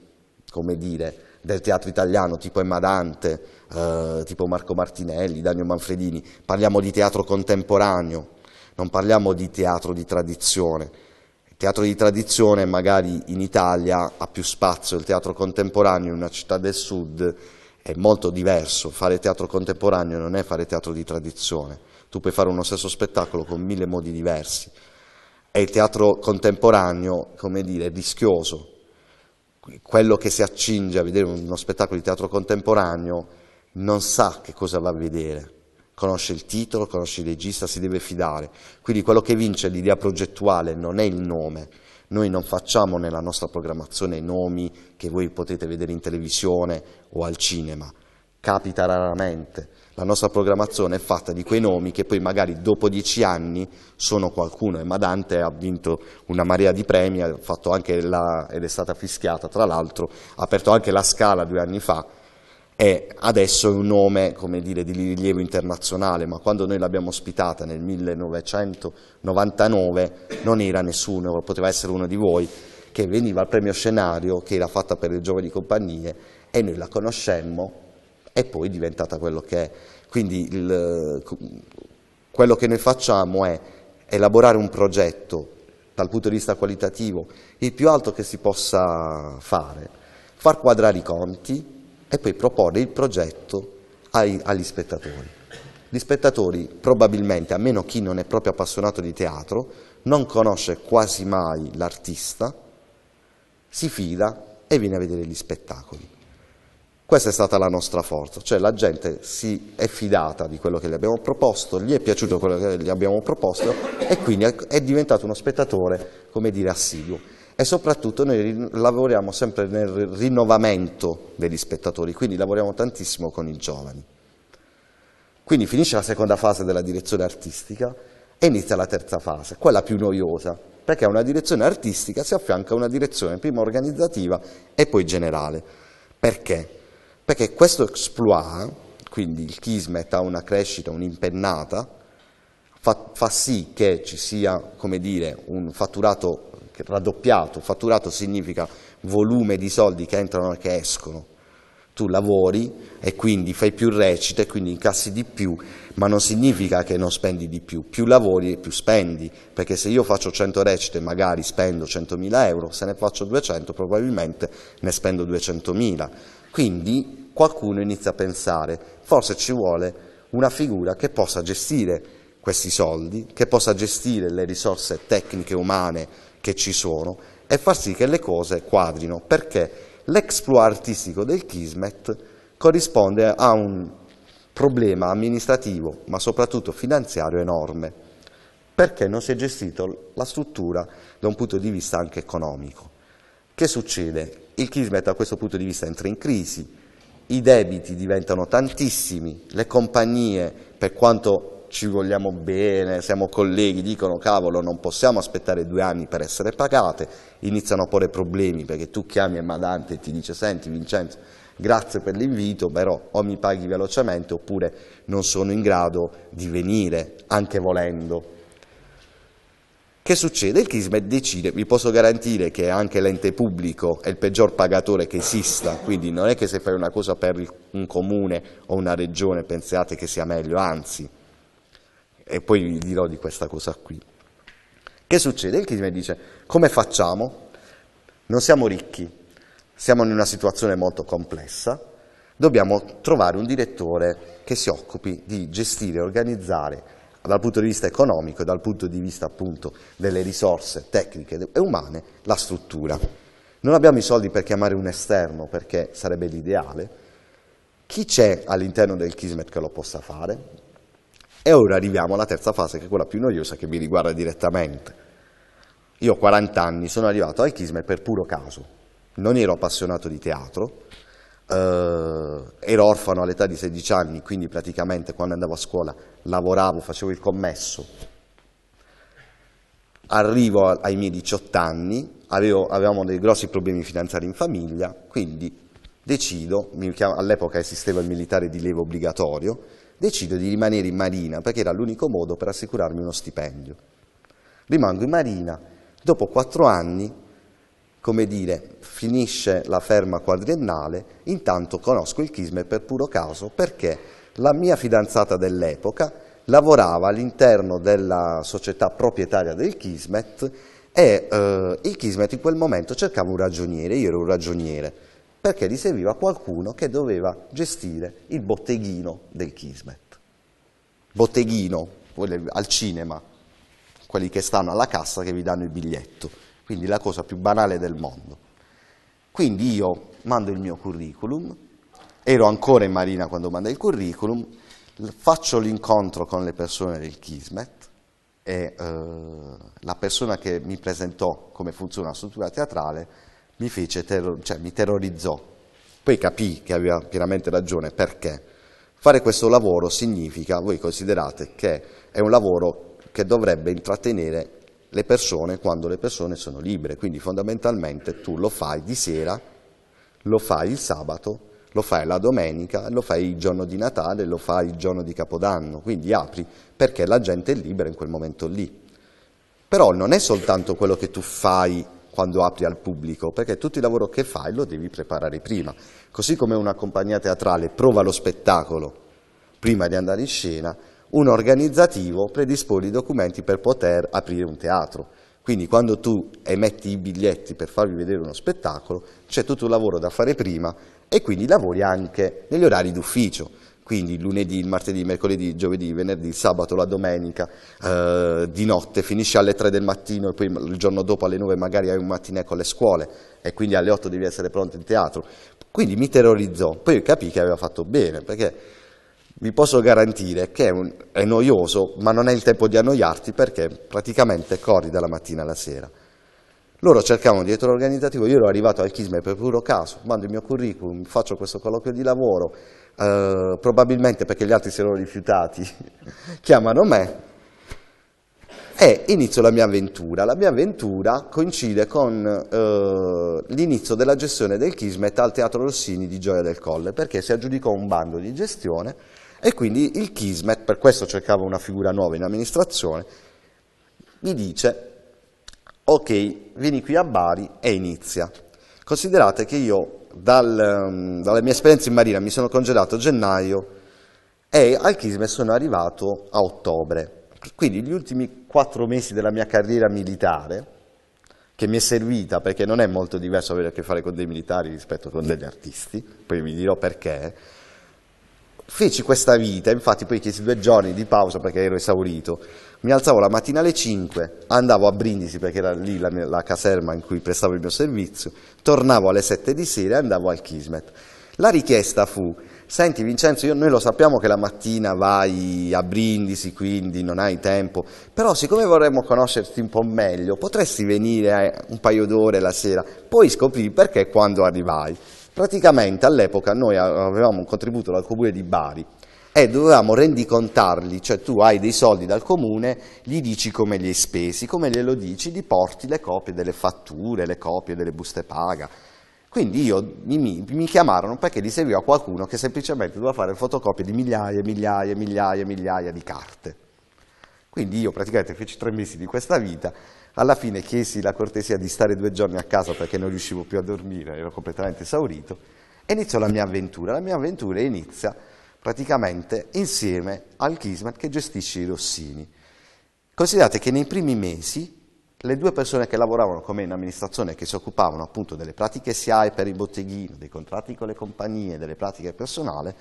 come dire, del teatro italiano, tipo Emma Dante, eh, tipo Marco Martinelli, Danio Manfredini, parliamo di teatro contemporaneo, non parliamo di teatro di tradizione. Il teatro di tradizione magari in Italia ha più spazio, il teatro contemporaneo in una città del sud è molto diverso, fare teatro contemporaneo non è fare teatro di tradizione, tu puoi fare uno stesso spettacolo con mille modi diversi. È il teatro contemporaneo, come dire, rischioso, quello che si accinge a vedere uno spettacolo di teatro contemporaneo non sa che cosa va a vedere, conosce il titolo, conosce il regista, si deve fidare. Quindi quello che vince l'idea progettuale non è il nome. Noi non facciamo nella nostra programmazione nomi che voi potete vedere in televisione o al cinema, capita raramente la nostra programmazione è fatta di quei nomi che poi magari dopo dieci anni sono qualcuno. Emma Dante ha vinto una marea di premi, la, ed è stata fischiata, tra l'altro, ha aperto anche la Scala due anni fa, e adesso è un nome come dire, di rilievo internazionale, ma quando noi l'abbiamo ospitata nel 1999 non era nessuno, poteva essere uno di voi, che veniva al premio scenario che era fatta per le giovani compagnie e noi la conoscemmo è poi diventata quello che è. Quindi il, quello che noi facciamo è elaborare un progetto dal punto di vista qualitativo il più alto che si possa fare, far quadrare i conti e poi proporre il progetto ai, agli spettatori. Gli spettatori probabilmente, a meno chi non è proprio appassionato di teatro, non conosce quasi mai l'artista, si fida e viene a vedere gli spettacoli. Questa è stata la nostra forza, cioè la gente si è fidata di quello che gli abbiamo proposto, gli è piaciuto quello che gli abbiamo proposto e quindi è diventato uno spettatore, come dire, assiduo. E soprattutto noi lavoriamo sempre nel rinnovamento degli spettatori, quindi lavoriamo tantissimo con i giovani. Quindi finisce la seconda fase della direzione artistica e inizia la terza fase, quella più noiosa, perché una direzione artistica si affianca a una direzione prima organizzativa e poi generale. Perché? Perché questo exploit, quindi il Kismet ha una crescita, un'impennata, fa, fa sì che ci sia, come dire, un fatturato raddoppiato. Fatturato significa volume di soldi che entrano e che escono. Tu lavori e quindi fai più recita e quindi incassi di più, ma non significa che non spendi di più. Più lavori e più spendi, perché se io faccio 100 recite e magari spendo 100.000 euro, se ne faccio 200 probabilmente ne spendo 200.000 quindi qualcuno inizia a pensare, forse ci vuole una figura che possa gestire questi soldi, che possa gestire le risorse tecniche umane che ci sono e far sì che le cose quadrino, perché l'exploit artistico del Kismet corrisponde a un problema amministrativo, ma soprattutto finanziario enorme, perché non si è gestita la struttura da un punto di vista anche economico. Che succede? Il Kismet da questo punto di vista entra in crisi, i debiti diventano tantissimi, le compagnie, per quanto ci vogliamo bene, siamo colleghi, dicono cavolo non possiamo aspettare due anni per essere pagate, iniziano a porre problemi perché tu chiami Madante e ti dice senti Vincenzo grazie per l'invito, però o mi paghi velocemente oppure non sono in grado di venire, anche volendo. Che succede? Il Kismet decide, vi posso garantire che anche l'ente pubblico è il peggior pagatore che esista, quindi non è che se fai una cosa per un comune o una regione pensiate che sia meglio, anzi, e poi vi dirò di questa cosa qui. Che succede? Il Kismet dice, come facciamo? Non siamo ricchi, siamo in una situazione molto complessa, dobbiamo trovare un direttore che si occupi di gestire e organizzare dal punto di vista economico e dal punto di vista appunto delle risorse tecniche e umane la struttura. Non abbiamo i soldi per chiamare un esterno perché sarebbe l'ideale. Chi c'è all'interno del Kismet che lo possa fare? E ora arriviamo alla terza fase che è quella più noiosa che mi riguarda direttamente. Io ho 40 anni, sono arrivato al Kismet per puro caso. Non ero appassionato di teatro, eh, ero orfano all'età di 16 anni, quindi praticamente quando andavo a scuola lavoravo, facevo il commesso. Arrivo ai miei 18 anni, avevo, avevamo dei grossi problemi finanziari in famiglia, quindi decido, all'epoca esisteva il militare di leva obbligatorio, decido di rimanere in marina perché era l'unico modo per assicurarmi uno stipendio. Rimango in marina, dopo 4 anni come dire, finisce la ferma quadriennale, intanto conosco il Chisme per puro caso perché la mia fidanzata dell'epoca lavorava all'interno della società proprietaria del Kismet e eh, il Kismet in quel momento cercava un ragioniere, io ero un ragioniere, perché gli serviva qualcuno che doveva gestire il botteghino del Kismet. Botteghino, al cinema, quelli che stanno alla cassa che vi danno il biglietto quindi la cosa più banale del mondo. Quindi io mando il mio curriculum, ero ancora in marina quando mandai il curriculum, faccio l'incontro con le persone del Kismet e eh, la persona che mi presentò come funziona la struttura teatrale mi, terro cioè, mi terrorizzò. Poi capì che aveva pienamente ragione perché fare questo lavoro significa, voi considerate che è un lavoro che dovrebbe intrattenere le persone quando le persone sono libere, quindi fondamentalmente tu lo fai di sera, lo fai il sabato, lo fai la domenica, lo fai il giorno di Natale, lo fai il giorno di Capodanno, quindi apri perché la gente è libera in quel momento lì. Però non è soltanto quello che tu fai quando apri al pubblico, perché tutto il lavoro che fai lo devi preparare prima. Così come una compagnia teatrale prova lo spettacolo prima di andare in scena, un organizzativo predispone i documenti per poter aprire un teatro. Quindi quando tu emetti i biglietti per farvi vedere uno spettacolo, c'è tutto un lavoro da fare prima e quindi lavori anche negli orari d'ufficio. Quindi il lunedì, il martedì, il mercoledì, il giovedì, il venerdì, il sabato, la domenica, eh, di notte, finisci alle 3 del mattino e poi il giorno dopo alle 9 magari hai un mattinè con le scuole e quindi alle 8 devi essere pronto in teatro. Quindi mi terrorizzò, poi capì che aveva fatto bene, perché vi posso garantire che è, un, è, noioso, ma non è il tempo di annoiarti perché praticamente corri dalla mattina alla sera. Loro cercavano dietro l'organizzativo, io ero arrivato al Chisme per puro caso, mando il mio curriculum, faccio questo colloquio di lavoro, eh, probabilmente perché gli altri si erano rifiutati, chiamano me e inizio la mia avventura. La mia avventura coincide con eh, l'inizio della gestione del Kismet al Teatro Rossini di Gioia del Colle, perché si aggiudicò un bando di gestione e quindi il Kismet, per questo cercavo una figura nuova in amministrazione, mi dice, ok, vieni qui a Bari e inizia. Considerate che io dal, ehm, dalle mie esperienze in marina mi sono congedato a gennaio e al Kismet sono arrivato a ottobre. Quindi gli ultimi quattro mesi della mia carriera militare, che mi è servita perché non è molto diverso avere a che fare con dei militari rispetto con degli artisti, poi vi dirò perché, Feci questa vita, infatti poi chiesi due giorni di pausa perché ero esaurito. Mi alzavo la mattina alle 5, andavo a Brindisi perché era lì la, mia, la caserma in cui prestavo il mio servizio, tornavo alle 7 di sera e andavo al Kismet. La richiesta fu, senti Vincenzo, io, noi lo sappiamo che la mattina vai a Brindisi, quindi non hai tempo, però siccome vorremmo conoscerti un po' meglio, potresti venire eh, un paio d'ore la sera, poi scoprì perché quando arrivai. Praticamente all'epoca noi avevamo un contributo dal comune di Bari e dovevamo rendicontarli, cioè tu hai dei soldi dal comune, gli dici come li hai spesi, come glielo dici, gli porti le copie delle fatture, le copie delle buste paga. Quindi io, mi, mi chiamarono perché li serviva qualcuno che semplicemente doveva fare fotocopie di migliaia e migliaia e migliaia e migliaia di carte. Quindi io praticamente feci tre mesi di questa vita alla fine chiesi la cortesia di stare due giorni a casa perché non riuscivo più a dormire, ero completamente esaurito, e iniziò la mia avventura. La mia avventura inizia praticamente insieme al Kismet che gestisce i Rossini. Considerate che nei primi mesi le due persone che lavoravano con me in amministrazione che si occupavano appunto delle pratiche SIAE per il botteghino, dei contratti con le compagnie, delle pratiche personale,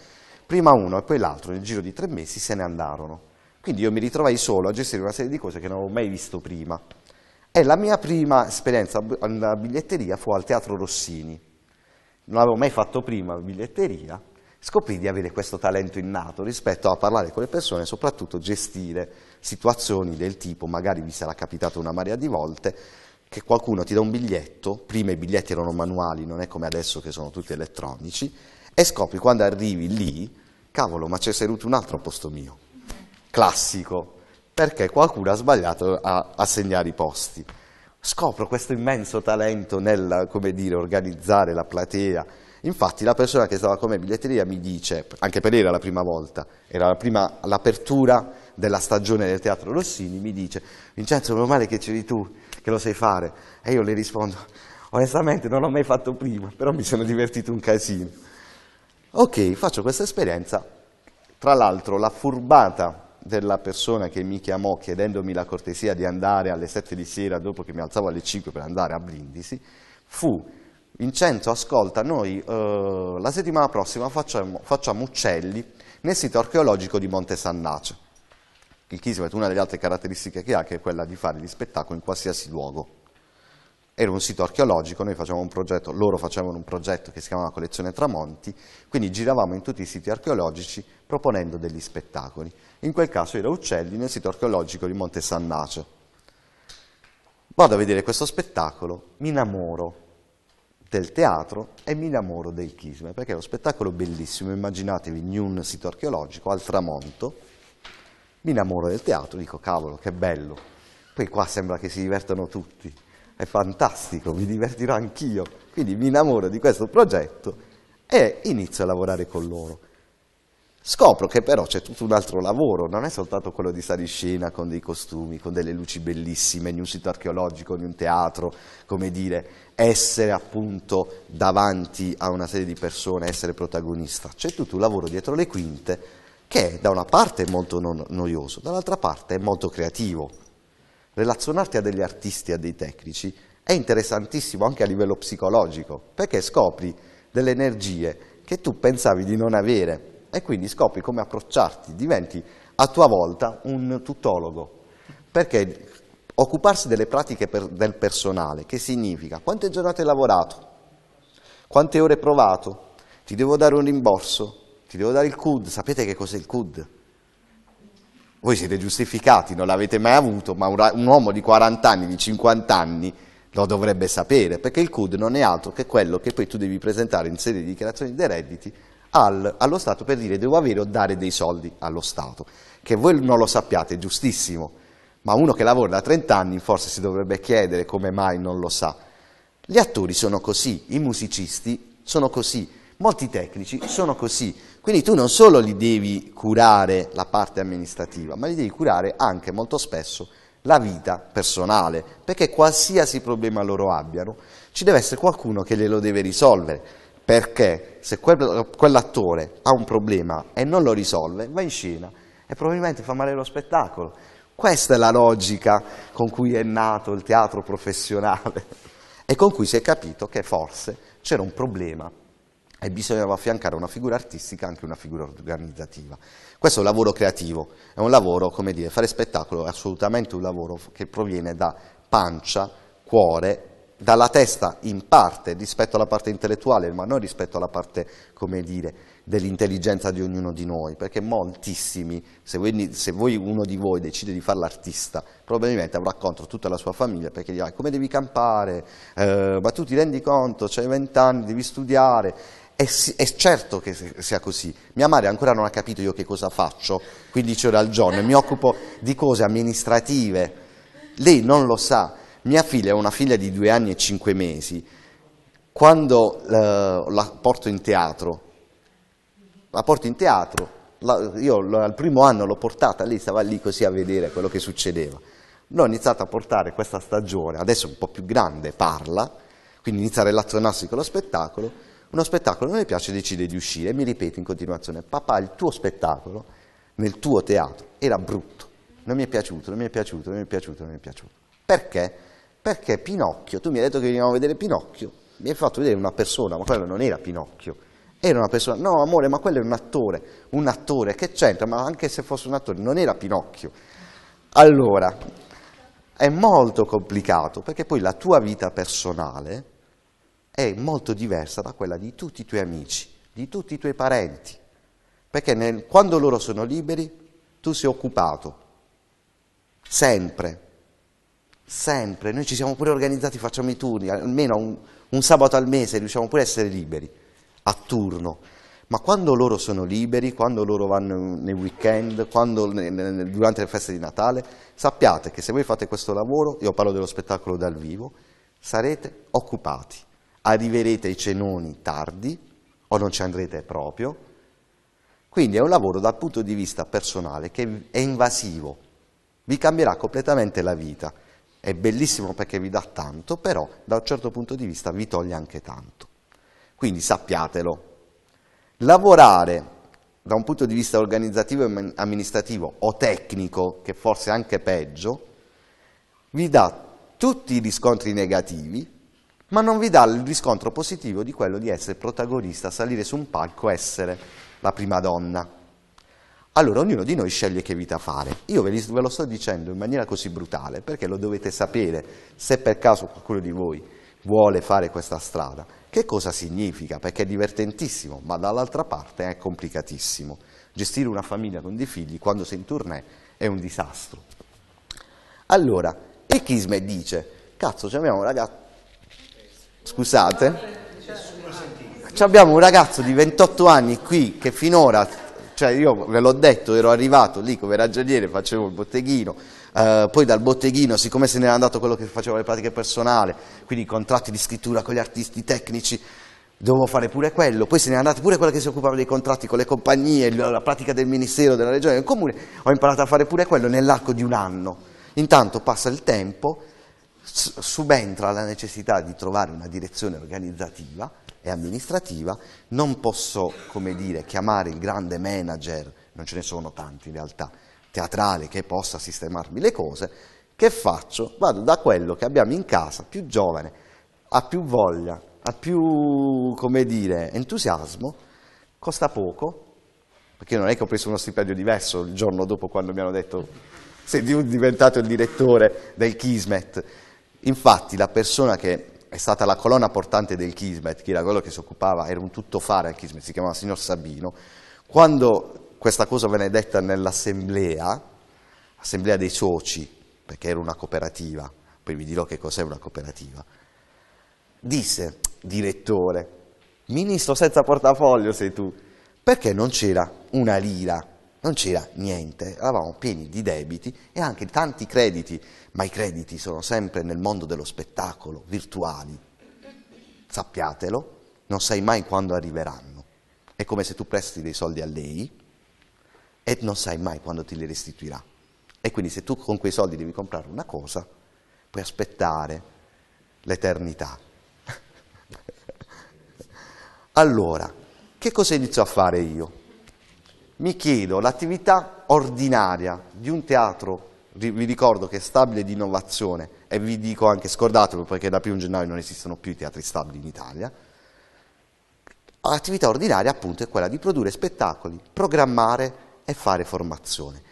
prima uno e poi l'altro nel giro di tre mesi se ne andarono. Quindi io mi ritrovai solo a gestire una serie di cose che non avevo mai visto prima. E la mia prima esperienza alla biglietteria fu al Teatro Rossini. Non avevo mai fatto prima biglietteria, scoprì di avere questo talento innato rispetto a parlare con le persone e soprattutto gestire situazioni del tipo, magari vi sarà capitato una marea di volte, che qualcuno ti dà un biglietto, prima i biglietti erano manuali, non è come adesso che sono tutti elettronici, e scopri quando arrivi lì, cavolo, ma c'è seduto un altro posto mio. Classico, perché qualcuno ha sbagliato a assegnare i posti. Scopro questo immenso talento nel, dire, organizzare la platea. Infatti la persona che stava con me in biglietteria mi dice, anche per lei era la prima volta, era la prima, l'apertura della stagione del Teatro Rossini, mi dice, Vincenzo, meno male che c'eri tu, che lo sai fare. E io le rispondo, onestamente non l'ho mai fatto prima, però mi sono divertito un casino. Ok, faccio questa esperienza. Tra l'altro la furbata della persona che mi chiamò chiedendomi la cortesia di andare alle 7 di sera dopo che mi alzavo alle 5 per andare a Brindisi fu Vincenzo ascolta noi eh, la settimana prossima facciamo, facciamo, uccelli nel sito archeologico di Monte Sannace. il Kisimet una delle altre caratteristiche che ha che è quella di fare gli spettacoli in qualsiasi luogo era un sito archeologico, noi facevamo un progetto, loro facevano un progetto che si chiamava Collezione Tramonti, quindi giravamo in tutti i siti archeologici proponendo degli spettacoli. In quel caso era Uccelli nel sito archeologico di Monte Sannace. Vado a vedere questo spettacolo, mi innamoro del teatro e mi innamoro del chisme, perché è uno spettacolo bellissimo, immaginatevi in un sito archeologico al tramonto, mi innamoro del teatro, dico cavolo che bello, poi qua sembra che si divertano tutti è fantastico, mi divertirò anch'io. Quindi mi innamoro di questo progetto e inizio a lavorare con loro. Scopro che però c'è tutto un altro lavoro, non è soltanto quello di stare in scena con dei costumi, con delle luci bellissime, in un sito archeologico, in un teatro, come dire, essere appunto davanti a una serie di persone, essere protagonista. C'è tutto un lavoro dietro le quinte che da una parte è molto noioso, dall'altra parte è molto creativo relazionarti a degli artisti, a dei tecnici, è interessantissimo anche a livello psicologico, perché scopri delle energie che tu pensavi di non avere e quindi scopri come approcciarti, diventi a tua volta un tutologo, perché occuparsi delle pratiche per, del personale, che significa quante giornate hai lavorato, quante ore hai provato, ti devo dare un rimborso, ti devo dare il CUD, sapete che cos'è il CUD? Voi siete giustificati, non l'avete mai avuto, ma un, uomo di 40 anni, di 50 anni lo dovrebbe sapere, perché il CUD non è altro che quello che poi tu devi presentare in sede di dichiarazione dei redditi al, allo Stato per dire devo avere o dare dei soldi allo Stato. Che voi non lo sappiate, è giustissimo, ma uno che lavora da 30 anni forse si dovrebbe chiedere come mai non lo sa. Gli attori sono così, i musicisti sono così, molti tecnici sono così, quindi tu non solo li devi curare la parte amministrativa, ma li devi curare anche molto spesso la vita personale, perché qualsiasi problema loro abbiano, ci deve essere qualcuno che glielo deve risolvere, perché se quel, quell'attore ha un problema e non lo risolve, va in scena e probabilmente fa male lo spettacolo. Questa è la logica con cui è nato il teatro professionale e con cui si è capito che forse c'era un problema e bisognava affiancare una figura artistica anche una figura organizzativa. Questo è un lavoro creativo, è un lavoro, come dire, fare spettacolo è assolutamente un lavoro che proviene da pancia, cuore, dalla testa in parte rispetto alla parte intellettuale, ma non rispetto alla parte, come dire, dell'intelligenza di ognuno di noi, perché moltissimi, se, voi, se voi, uno di voi decide di fare l'artista, probabilmente avrà contro tutta la sua famiglia, perché dirà come devi campare, eh, ma tu ti rendi conto, c'hai vent'anni, devi studiare, è, è, certo che sia così. Mia madre ancora non ha capito io che cosa faccio 15 ore al giorno e mi occupo di cose amministrative. Lei non lo sa. Mia figlia è una figlia di due anni e cinque mesi. Quando eh, la porto in teatro, la porto in teatro, la, io al primo anno l'ho portata, lei stava lì così a vedere quello che succedeva. L'ho iniziato a portare questa stagione, adesso un po' più grande, parla, quindi inizia a relazionarsi con lo spettacolo uno spettacolo non le piace decide di uscire, e mi ripeto in continuazione, papà il tuo spettacolo nel tuo teatro era brutto, non mi è piaciuto, non mi è piaciuto, non mi è piaciuto, non mi è piaciuto. Perché? Perché Pinocchio, tu mi hai detto che venivamo a vedere Pinocchio, mi hai fatto vedere una persona, ma quello non era Pinocchio, era una persona, no amore, ma quello è un attore, un attore, che c'entra? Ma anche se fosse un attore, non era Pinocchio. Allora, è molto complicato, perché poi la tua vita personale è molto diversa da quella di tutti i tuoi amici, di tutti i tuoi parenti, perché nel, quando loro sono liberi tu sei occupato, sempre, sempre, noi ci siamo pure organizzati, facciamo i turni, almeno un, un sabato al mese riusciamo pure a essere liberi, a turno, ma quando loro sono liberi, quando loro vanno nei weekend, quando, durante le feste di Natale, sappiate che se voi fate questo lavoro, io parlo dello spettacolo dal vivo, sarete occupati arriverete ai cenoni tardi o non ci andrete proprio. Quindi è un lavoro dal punto di vista personale che è invasivo, vi cambierà completamente la vita. È bellissimo perché vi dà tanto, però da un certo punto di vista vi toglie anche tanto. Quindi sappiatelo. Lavorare da un punto di vista organizzativo e amministrativo o tecnico, che forse è anche peggio, vi dà tutti i riscontri negativi, ma non vi dà il riscontro positivo di quello di essere protagonista, salire su un palco, essere la prima donna. Allora ognuno di noi sceglie che vita fare. Io ve, lo sto dicendo in maniera così brutale perché lo dovete sapere se per caso qualcuno di voi vuole fare questa strada. Che cosa significa? Perché è divertentissimo, ma dall'altra parte è complicatissimo. Gestire una famiglia con dei figli quando sei in tournée è un disastro. Allora, e Echisme dice, cazzo, abbiamo un ragazzo Scusate. Abbiamo un ragazzo di 28 anni qui che finora, cioè io ve l'ho detto, ero arrivato lì come ragioniere, facevo il botteghino, Uh, poi dal botteghino, siccome se n'era andato quello che faceva le pratiche personali, quindi i contratti di scrittura con gli artisti tecnici, dovevo fare pure quello, poi se n'è andato pure quello che si occupava dei contratti con le compagnie, la pratica del ministero, della regione, del comune, ho imparato a fare pure quello nell'arco di un anno. Intanto passa il tempo subentra la necessità di trovare una direzione organizzativa e amministrativa, non posso, come dire, chiamare il grande manager, non ce ne sono tanti in realtà, teatrale che possa sistemarmi le cose, che faccio? Vado da quello che abbiamo in casa, più giovane, ha più voglia, ha più, come dire, entusiasmo, costa poco, perché non è che ho preso uno stipendio diverso il giorno dopo quando mi hanno detto sei diventato il direttore del Kismet, Infatti la persona che è stata la colonna portante del Kismet, che era quello che si occupava, era un tuttofare al Kismet, si chiamava signor Sabino, quando questa cosa venne detta nell'assemblea, assemblea dei soci, perché era una cooperativa, poi vi dirò che cos'è una cooperativa, disse, direttore, ministro senza portafoglio sei tu, perché non c'era una lira non c'era niente, eravamo pieni di debiti e anche tanti crediti, ma i crediti sono sempre nel mondo dello spettacolo, virtuali. Sappiatelo, non sai mai quando arriveranno. È come se tu presti dei soldi a lei e non sai mai quando te li restituirà. E quindi se tu con quei soldi devi comprare una cosa, puoi aspettare l'eternità. allora, che cosa inizio a fare io? Mi chiedo, l'attività ordinaria di un teatro, vi ricordo che è stabile di innovazione, e vi dico anche scordatelo perché da 1 gennaio non esistono più i teatri stabili in Italia, l'attività ordinaria appunto è quella di produrre spettacoli, programmare e fare formazione.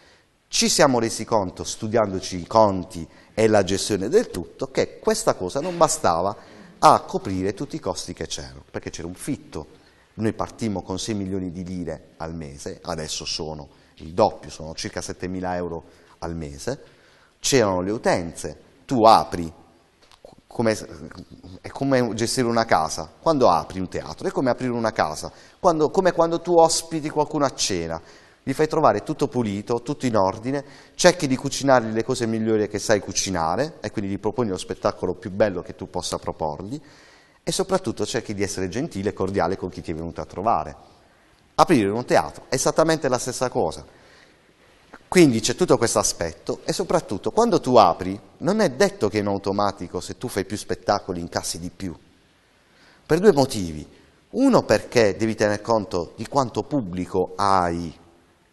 Ci siamo resi conto, studiandoci i conti e la gestione del tutto, che questa cosa non bastava a coprire tutti i costi che c'erano, perché c'era un fitto noi partimmo con 6 milioni di lire al mese, adesso sono il doppio, sono circa 7 mila euro al mese. C'erano le utenze, tu apri, come, è come gestire una casa, quando apri un teatro, è come aprire una casa, quando, come quando tu ospiti qualcuno a cena, gli fai trovare tutto pulito, tutto in ordine, cerchi di cucinargli le cose migliori che sai cucinare e quindi gli proponi lo spettacolo più bello che tu possa proporgli e soprattutto cerchi di essere gentile e cordiale con chi ti è venuto a trovare. Aprire un teatro è esattamente la stessa cosa. Quindi c'è tutto questo aspetto e soprattutto quando tu apri non è detto che in automatico se tu fai più spettacoli incassi di più. Per due motivi. Uno perché devi tener conto di quanto pubblico hai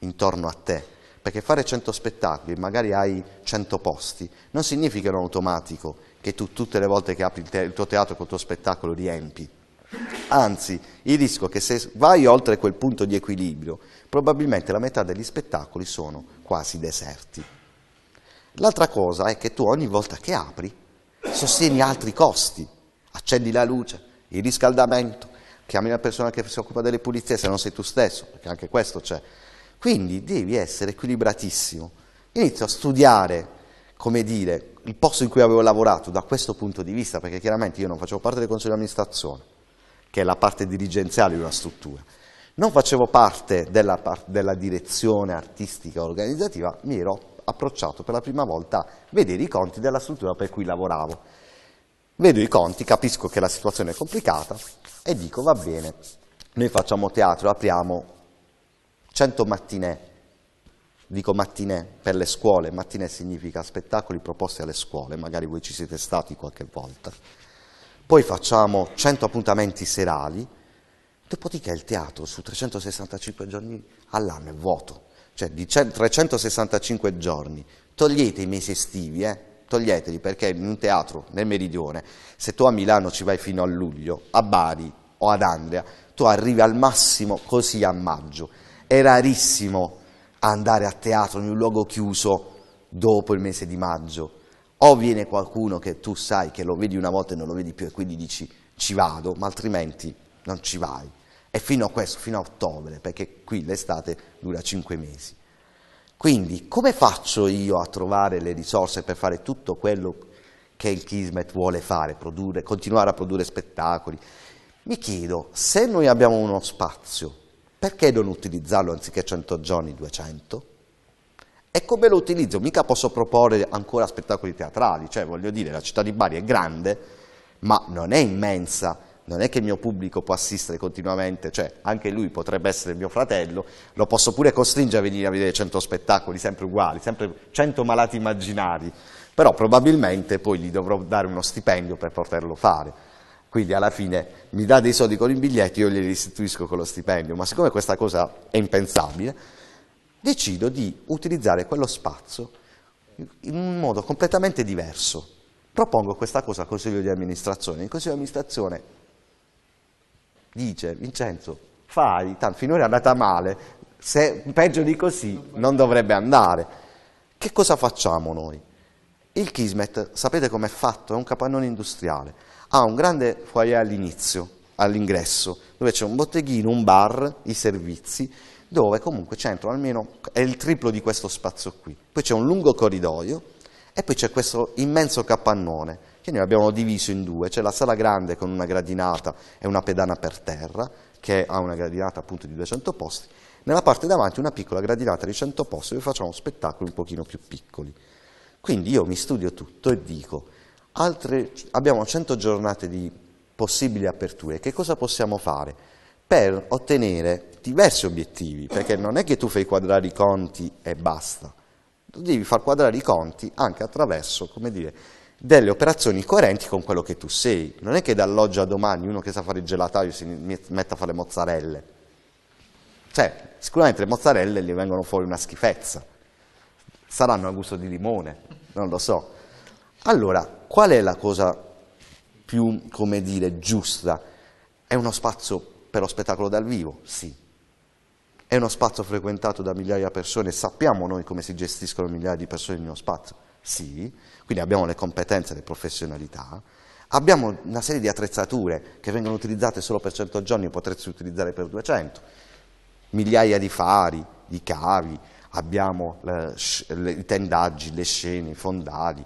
intorno a te, perché fare 100 spettacoli e magari hai 100 posti non significa in automatico che tu tutte le volte che apri il, te- il tuo teatro col tuo spettacolo riempi. Anzi, il rischio è che se vai oltre quel punto di equilibrio, probabilmente la metà degli spettacoli sono quasi deserti. L'altra cosa è che tu ogni volta che apri sostieni altri costi. Accendi la luce, il riscaldamento, chiami la persona che si occupa delle pulizie se non sei tu stesso, perché anche questo c'è. Quindi devi essere equilibratissimo. Inizio a studiare, come dire, il posto in cui avevo lavorato da questo punto di vista, perché chiaramente io non facevo parte del consiglio di amministrazione, che è la parte dirigenziale di una struttura, non facevo parte della, della direzione artistica organizzativa, mi ero approcciato per la prima volta a vedere i conti della struttura per cui lavoravo. Vedo i conti, capisco che la situazione è complicata e dico va bene, noi facciamo teatro, apriamo 100 mattinee dico mattinè per le scuole, mattinè significa spettacoli proposti alle scuole, magari voi ci siete stati qualche volta. Poi facciamo 100 appuntamenti serali, dopodiché il teatro su 365 giorni all'anno è vuoto, cioè di 365 giorni, togliete i mesi estivi, eh? toglieteli perché in un teatro nel meridione, se tu a Milano ci vai fino a luglio, a Bari o ad Andrea, tu arrivi al massimo così a maggio, è rarissimo andare a teatro in un luogo chiuso dopo il mese di maggio. O viene qualcuno che tu sai che lo vedi una volta e non lo vedi più e quindi dici ci vado, ma altrimenti non ci vai. E fino a questo, fino a ottobre, perché qui l'estate dura cinque mesi. Quindi come faccio io a trovare le risorse per fare tutto quello che il Kismet vuole fare, produrre, continuare a produrre spettacoli? Mi chiedo, se noi abbiamo uno spazio perché non utilizzarlo anziché 100 giorni 200? E come lo utilizzo? Mica posso proporre ancora spettacoli teatrali, cioè voglio dire la città di Bari è grande, ma non è immensa, non è che il mio pubblico può assistere continuamente, cioè anche lui potrebbe essere mio fratello, lo posso pure costringere a venire a vedere 100 spettacoli sempre uguali, sempre 100 malati immaginari, però probabilmente poi gli dovrò dare uno stipendio per poterlo fare. Quindi alla fine mi dà dei soldi con i biglietti, io li restituisco con lo stipendio, ma siccome questa cosa è impensabile, decido di utilizzare quello spazio in un modo completamente diverso. Propongo questa cosa al Consiglio di amministrazione. Il Consiglio di amministrazione dice, Vincenzo, fai, tanto finora è andata male, se peggio di così non dovrebbe andare. Che cosa facciamo noi? Il Kismet, sapete com'è fatto? È un capannone industriale ha un grande foyer all'inizio, all'ingresso, dove c'è un botteghino, un bar, i servizi, dove comunque c'entra almeno, è il triplo di questo spazio qui. Poi c'è un lungo corridoio e poi c'è questo immenso capannone che noi abbiamo diviso in due, c'è la sala grande con una gradinata e una pedana per terra, che ha una gradinata appunto di 200 posti, nella parte davanti una piccola gradinata di 100 posti dove facciamo spettacoli un pochino più piccoli. Quindi io mi studio tutto e dico, Altre, abbiamo 100 giornate di possibili aperture, che cosa possiamo fare? Per ottenere diversi obiettivi, perché non è che tu fai quadrare i conti e basta, tu devi far quadrare i conti anche attraverso, come dire, delle operazioni coerenti con quello che tu sei. Non è che dall'oggi a domani uno che sa fare il gelataio si metta a fare mozzarelle. Cioè, sicuramente le mozzarelle gli vengono fuori una schifezza. Saranno a gusto di limone, non lo so. Allora, qual è la cosa più, come dire, giusta? È uno spazio per lo spettacolo dal vivo? Sì. È uno spazio frequentato da migliaia di persone, sappiamo noi come si gestiscono migliaia di persone in uno spazio? Sì. Quindi abbiamo le competenze, le professionalità. Abbiamo una serie di attrezzature che vengono utilizzate solo per 100 giorni, e potresti utilizzare per 200. Migliaia di fari, di cavi, abbiamo eh, le, i tendaggi, le scene, i fondali,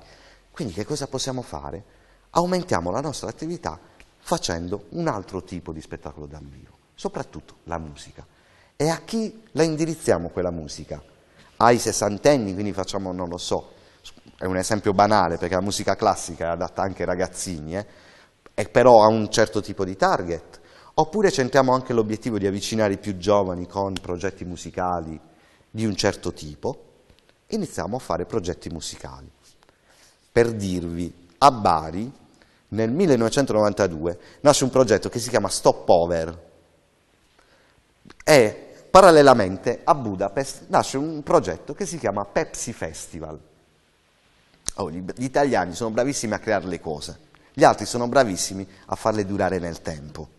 quindi che cosa possiamo fare? Aumentiamo la nostra attività facendo un altro tipo di spettacolo dal vivo, soprattutto la musica. E a chi la indirizziamo quella musica? Ai sessantenni, quindi facciamo, non lo so, è un esempio banale perché la musica classica è adatta anche ai ragazzini, eh? e però ha un certo tipo di target. Oppure centriamo anche l'obiettivo di avvicinare i più giovani con progetti musicali di un certo tipo, iniziamo a fare progetti musicali per dirvi, a Bari nel 1992 nasce un progetto che si chiama Stopover e parallelamente a Budapest nasce un progetto che si chiama Pepsi Festival. Oh, gli, gli italiani sono bravissimi a creare le cose, gli altri sono bravissimi a farle durare nel tempo.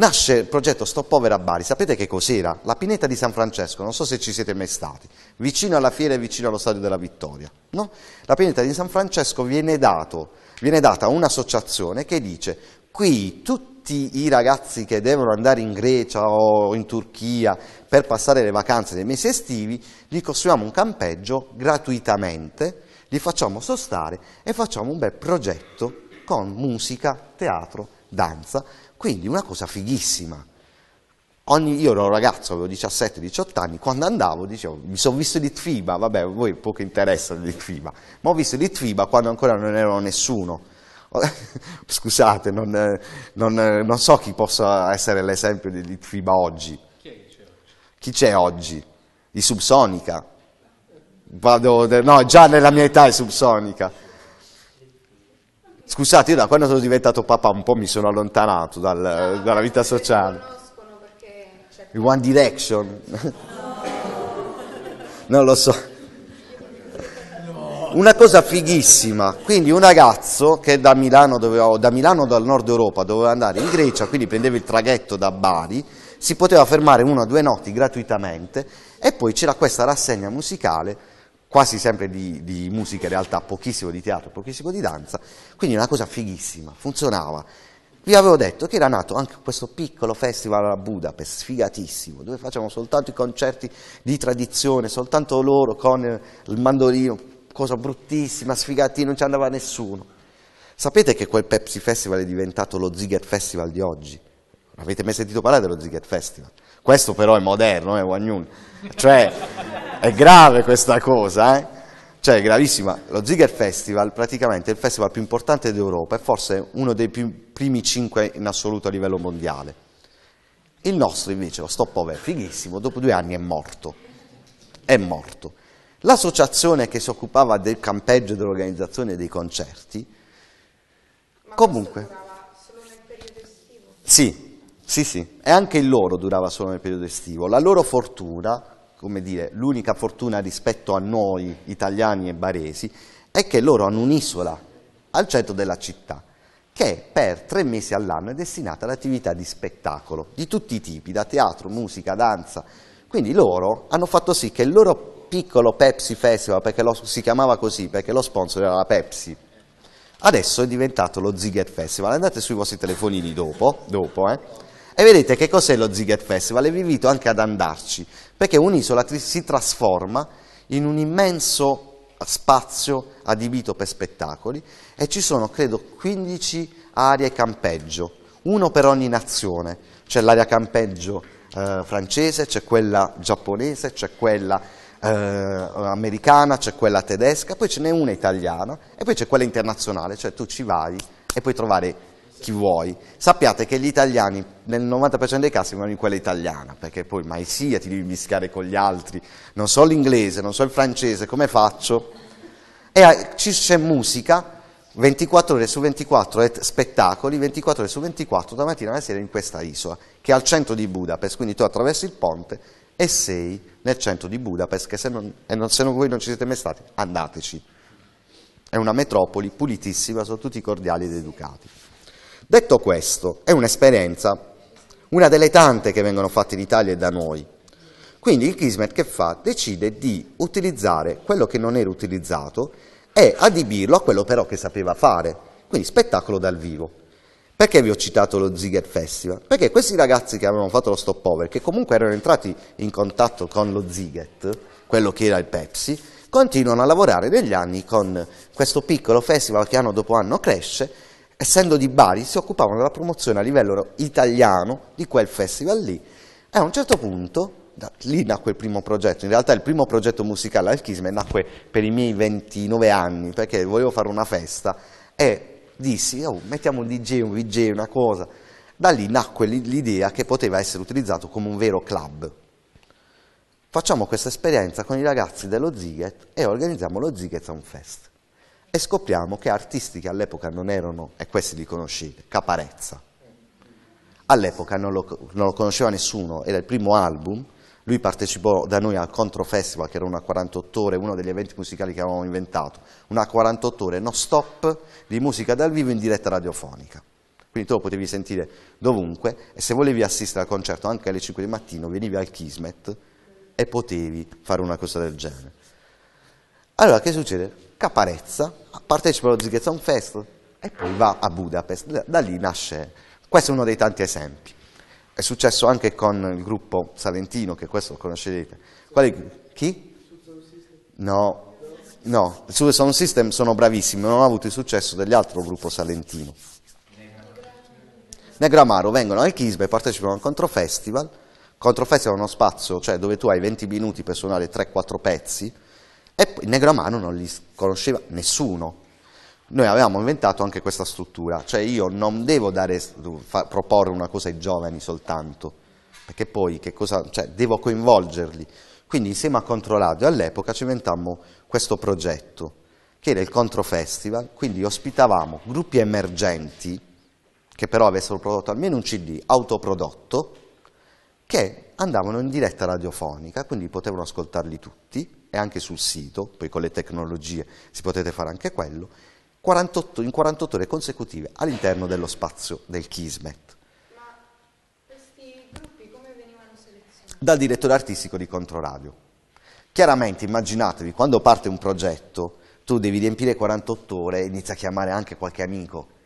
Nasce il progetto Sto Povera a Bari, sapete che cos'era? La pineta di San Francesco, non so se ci siete mai stati, vicino alla fiera e vicino allo stadio della Vittoria. No? La pineta di San Francesco viene, dato, viene data a un'associazione che dice qui tutti i ragazzi che devono andare in Grecia o in Turchia per passare le vacanze dei mesi estivi, gli costruiamo un campeggio gratuitamente, li facciamo sostare e facciamo un bel progetto con musica, teatro, danza quindi una cosa fighissima. Ogni, io ero un ragazzo, avevo 17-18 anni, quando andavo dicevo, mi sono visto di l'Itfiba, vabbè, a voi poco interessa di l'Itfiba, ma ho visto di l'Itfiba quando ancora non ero nessuno. Scusate, non, non, non, so chi possa essere l'esempio di dell'Itfiba oggi. Chi c'è oggi? Di Subsonica. Vado, no, già nella mia età è Subsonica. Scusate, io da quando sono diventato papà un po' mi sono allontanato dal, ah, dalla vita sociale. Non conoscono Perché... One Direction. No. non lo so. Una cosa fighissima, quindi un ragazzo che da Milano, doveva, da Milano dal nord Europa doveva andare in Grecia, quindi prendeva il traghetto da Bari, si poteva fermare una o due notti gratuitamente e poi c'era questa rassegna musicale quasi sempre di, di musica in realtà, pochissimo di teatro, pochissimo di danza, quindi una cosa fighissima, funzionava. Vi avevo detto che era nato anche questo piccolo festival a Budapest, sfigatissimo, dove facevano soltanto i concerti di tradizione, soltanto loro con il mandolino, cosa bruttissima, sfigatina, non ci andava nessuno. Sapete che quel Pepsi Festival è diventato lo Ziget Festival di oggi? Avete mai sentito parlare dello Ziget Festival? Questo però è moderno, è eh, Wang Cioè, è grave questa cosa, eh? Cioè, è gravissima. Lo Ziger Festival, praticamente, è il festival più importante d'Europa e forse uno dei più, primi cinque in assoluto a livello mondiale. Il nostro, invece, lo Stop stopover, fighissimo, dopo due anni è morto. È morto. L'associazione che si occupava del campeggio dell'organizzazione dei concerti, Ma comunque... Sì, sì, sì, e anche il loro durava solo nel periodo estivo. La loro fortuna, come dire, l'unica fortuna rispetto a noi italiani e baresi, è che loro hanno un'isola al centro della città che per tre mesi all'anno è destinata all'attività di spettacolo di tutti i tipi, da teatro, musica, danza. Quindi loro hanno fatto sì che il loro piccolo Pepsi Festival, perché lo, si chiamava così, perché lo sponsor era la Pepsi, adesso è diventato lo Ziget Festival. Andate sui vostri telefonini dopo, dopo eh e vedete che cos'è lo Ziget Festival? E vi invito anche ad andarci, perché un'isola si trasforma in un immenso spazio adibito per spettacoli e ci sono credo 15 aree campeggio, uno per ogni nazione, c'è l'area campeggio eh, francese, c'è quella giapponese, c'è quella eh, americana, c'è quella tedesca, poi ce n'è una italiana e poi c'è quella internazionale, cioè tu ci vai e puoi trovare chi vuoi, sappiate che gli italiani nel 90% dei casi vanno in quella italiana, perché poi mai sia ti devi mischiare con gli altri, non so l'inglese, non so il francese, come faccio? E c'è musica 24 ore su 24 spettacoli 24 ore su 24 da mattina alla sera in questa isola, che è al centro di Budapest, quindi tu attraversi il ponte e sei nel centro di Budapest, che se, non, non, se non voi non ci siete mai stati, andateci. È una metropoli pulitissima, sono tutti cordiali ed educati. Detto questo, è un'esperienza, una delle tante che vengono fatte in Italia e da noi. Quindi il Kismet che fa? Decide di utilizzare quello che non era utilizzato e adibirlo a quello però che sapeva fare, quindi spettacolo dal vivo. Perché vi ho citato lo Ziget Festival? Perché questi ragazzi che avevano fatto lo stopover, che comunque erano entrati in contatto con lo Ziget, quello che era il Pepsi, continuano a lavorare negli anni con questo piccolo festival che anno dopo anno cresce essendo di Bari, si occupavano della promozione a livello italiano di quel festival lì. E a un certo punto, da, lì nacque il primo progetto, in realtà il primo progetto musicale al Chisme nacque per i miei 29 anni, perché volevo fare una festa e dissi, oh, mettiamo un DJ, un VJ, una cosa. Da lì nacque l'idea che poteva essere utilizzato come un vero club. Facciamo questa esperienza con i ragazzi dello Ziget e organizziamo lo Ziget Sound Fest e scopriamo che artisti che all'epoca non erano, e questi li conoscete, Caparezza. All'epoca non, non, lo conosceva nessuno, era il primo album, lui partecipò da noi al Contro Festival, che era una 48 ore, uno degli eventi musicali che avevamo inventato, una 48 ore non stop di musica dal vivo in diretta radiofonica. Quindi tu lo potevi sentire dovunque e se volevi assistere al concerto anche alle 5 di mattino venivi al Kismet e potevi fare una cosa del genere. Allora che succede? Caparezza partecipa allo Zigezon Festival e poi va a Budapest, da lì nasce, questo è uno dei tanti esempi. È successo anche con il gruppo Salentino, che questo lo conoscerete. Quali, chi? No, no, su Sound System sono bravissimi, non hanno avuto il successo degli altri gruppo salentino. Negramaro vengono al Kisbe e partecipano al Controfestival. Controfestival è uno spazio cioè, dove tu hai 20 minuti per suonare 3-4 pezzi, e poi il negromano non li conosceva nessuno. Noi avevamo inventato anche questa struttura, cioè io non devo dare, proporre una cosa ai giovani soltanto, perché poi che cosa, cioè, devo coinvolgerli. Quindi insieme a Controladio all'epoca ci inventammo questo progetto, che era il Controfestival, quindi ospitavamo gruppi emergenti, che però avessero prodotto almeno un CD autoprodotto, che andavano in diretta radiofonica, quindi potevano ascoltarli tutti, e anche sul sito, poi con le tecnologie si potete fare anche quello, 48, in 48 ore consecutive all'interno dello spazio del Kismet. Ma questi gruppi come venivano selezionati? Dal direttore artistico di Controradio. Chiaramente immaginatevi, quando parte un progetto, tu devi riempire 48 ore e inizia a chiamare anche qualche amico.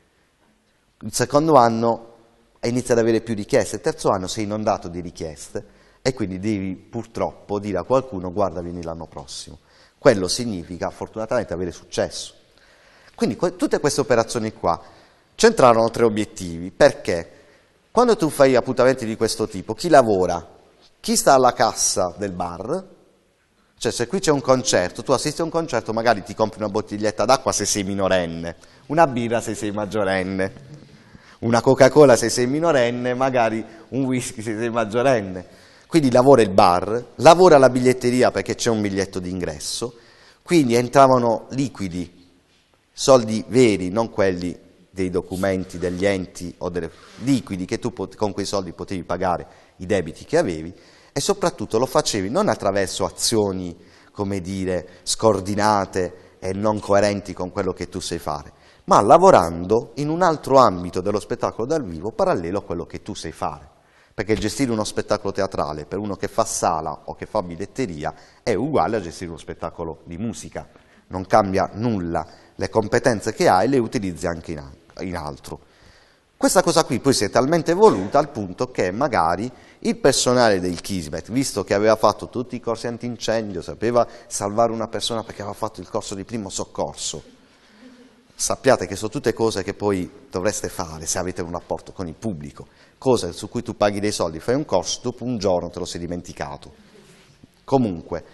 Il secondo anno inizia ad avere più richieste, il terzo anno sei inondato di richieste e quindi devi purtroppo dire a qualcuno guarda vieni l'anno prossimo. Quello significa fortunatamente avere successo. Quindi que tutte queste operazioni qua centrarono tre obiettivi, perché quando tu fai appuntamenti di questo tipo, chi lavora? Chi sta alla cassa del bar? Cioè se qui c'è un concerto, tu assisti a un concerto, magari ti compri una bottiglietta d'acqua se sei minorenne, una birra se sei maggiorenne, una Coca-Cola se sei minorenne, magari un whisky se sei maggiorenne quindi lavora il bar, lavora la biglietteria perché c'è un biglietto d'ingresso, quindi entravano liquidi, soldi veri, non quelli dei documenti, degli enti o dei liquidi che tu con quei soldi potevi pagare i debiti che avevi e soprattutto lo facevi non attraverso azioni, come dire, scordinate e non coerenti con quello che tu sai fare, ma lavorando in un altro ambito dello spettacolo dal vivo parallelo a quello che tu sai fare perché gestire uno spettacolo teatrale per uno che fa sala o che fa biglietteria è uguale a gestire uno spettacolo di musica, non cambia nulla, le competenze che hai le utilizzi anche in, in altro. Questa cosa qui poi si è talmente evoluta al punto che magari il personale del Kismet, visto che aveva fatto tutti i corsi antincendio, sapeva salvare una persona perché aveva fatto il corso di primo soccorso, sappiate che sono tutte cose che poi dovreste fare se avete un rapporto con il pubblico cosa su cui tu paghi dei soldi, fai un corso, dopo un giorno te lo sei dimenticato. Comunque,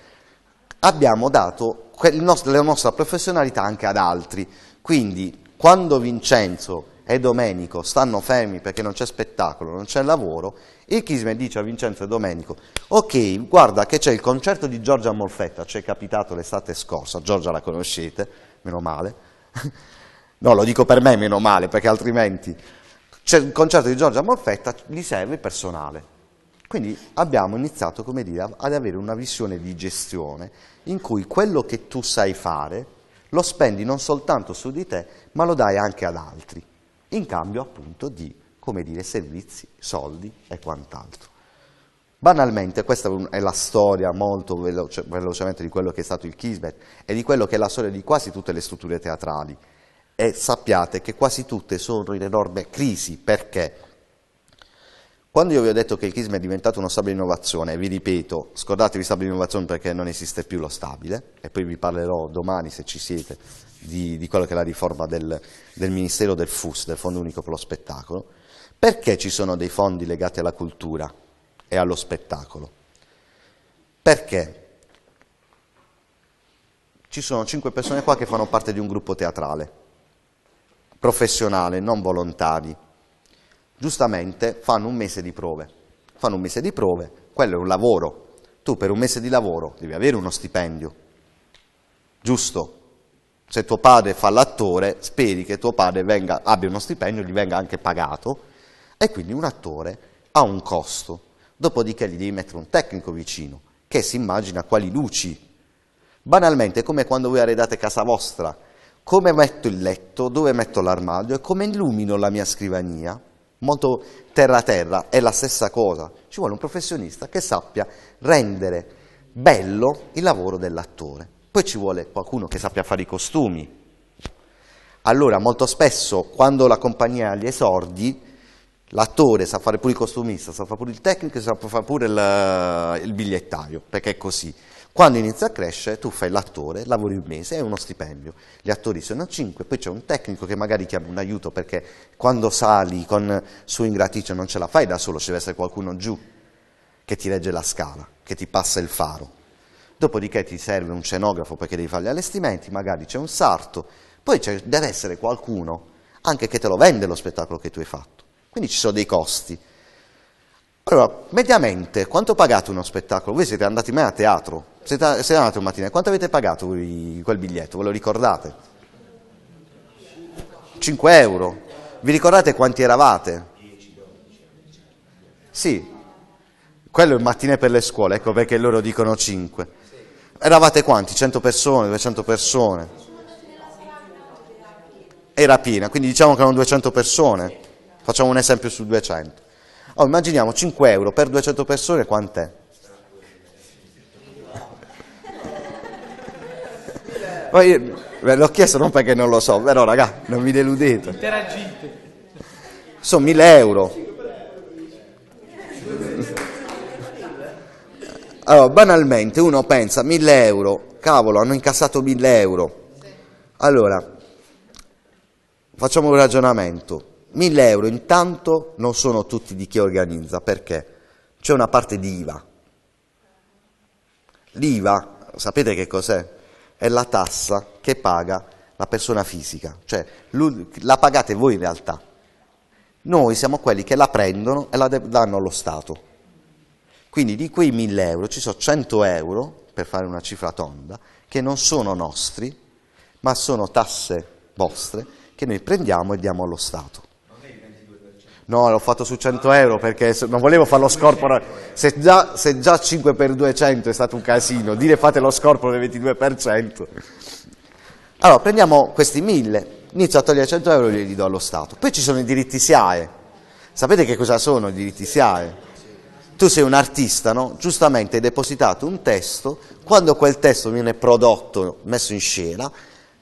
abbiamo dato nostro, la nostra professionalità anche ad altri, quindi quando Vincenzo e Domenico stanno fermi perché non c'è spettacolo, non c'è lavoro, il Chisme dice a Vincenzo e Domenico, ok, guarda che c'è il concerto di Giorgia Molfetta, ci è capitato l'estate scorsa, Giorgia la conoscete, meno male, no lo dico per me meno male perché altrimenti cioè, il concerto di Giorgia Molfetta, gli serve personale. Quindi abbiamo iniziato, come dire, ad avere una visione di gestione in cui quello che tu sai fare lo spendi non soltanto su di te, ma lo dai anche ad altri, in cambio appunto di, come dire, servizi, soldi e quant'altro. Banalmente, questa è la storia molto veloce, cioè, velocemente di quello che è stato il Kismet e di quello che è la storia di quasi tutte le strutture teatrali e sappiate che quasi tutte sono in enorme crisi. Perché? Quando io vi ho detto che il CRISM è diventato uno stabile innovazione, vi ripeto, scordatevi stabile innovazione perché non esiste più lo stabile, e poi vi parlerò domani, se ci siete, di, di quello che è la riforma del, del Ministero del FUS, del Fondo Unico per lo Spettacolo, perché ci sono dei fondi legati alla cultura e allo spettacolo? Perché ci sono cinque persone qua che fanno parte di un gruppo teatrale, professionale, non volontari, giustamente fanno un mese di prove. Fanno un mese di prove, quello è un lavoro. Tu per un mese di lavoro devi avere uno stipendio, giusto? Se tuo padre fa l'attore, speri che tuo padre venga, abbia uno stipendio, gli venga anche pagato, e quindi un attore ha un costo. Dopodiché gli devi mettere un tecnico vicino, che si immagina quali luci. Banalmente, come quando voi arredate casa vostra, come metto il letto, dove metto l'armadio e come illumino la mia scrivania. Molto terra terra, è la stessa cosa. Ci vuole un professionista che sappia rendere bello il lavoro dell'attore. Poi ci vuole qualcuno che sappia fare i costumi. Allora, molto spesso, quando la compagnia ha gli esordi, L'attore sa fare pure il costumista, sa fare pure il tecnico, sa fare pure il, il bigliettario, perché è così. Quando inizia a crescere tu fai l'attore, lavori un mese, è uno stipendio. Gli attori sono a 5, poi c'è un tecnico che magari chiama un aiuto perché quando sali con swing graticcio non ce la fai da solo, ci deve essere qualcuno giù che ti regge la scala, che ti passa il faro. Dopodiché ti serve un scenografo perché devi fare gli allestimenti, magari c'è un sarto, poi deve essere qualcuno anche che te lo vende lo spettacolo che tu hai fatto. Quindi ci sono dei costi. Allora, mediamente, quanto pagate uno spettacolo? Voi siete andati mai a teatro? Siete, siete andati un mattino, quanto avete pagato quel biglietto? Ve lo ricordate? 5 euro. Vi ricordate quanti eravate? Sì, quello è il mattino per le scuole, ecco perché loro dicono 5. Eravate quanti? 100 persone, 200 persone? Era piena, quindi diciamo che erano 200 persone. Facciamo un esempio su 200. Oh, immaginiamo 5 euro per 200 persone quant'è? Poi ve l'ho chiesto non perché non lo so, però raga, non vi deludete. Interagite. Sono 1000 euro. Allora, banalmente uno pensa 1000 euro, cavolo, hanno incassato 1000 euro. Allora, facciamo un ragionamento. 1000 euro intanto non sono tutti di chi organizza, perché c'è una parte di IVA. L'IVA, sapete che cos'è? è la tassa che paga la persona fisica, cioè la pagate voi in realtà. Noi siamo quelli che la prendono e la danno allo Stato. Quindi di quei 1000 euro ci sono 100 euro, per fare una cifra tonda, che non sono nostri, ma sono tasse vostre che noi prendiamo e diamo allo Stato. No, l'ho fatto su 100 euro perché non volevo fare lo scorporo. Se già, se già 5 per 200 è stato un casino, dire fate lo scorporo del 22%. Allora, prendiamo questi 1000, inizio a togliere 100 euro e li do allo Stato. Poi ci sono i diritti SIAE. Sapete che cosa sono i diritti SIAE? Tu sei un artista, no? Giustamente hai depositato un testo, quando quel testo viene prodotto, messo in scena,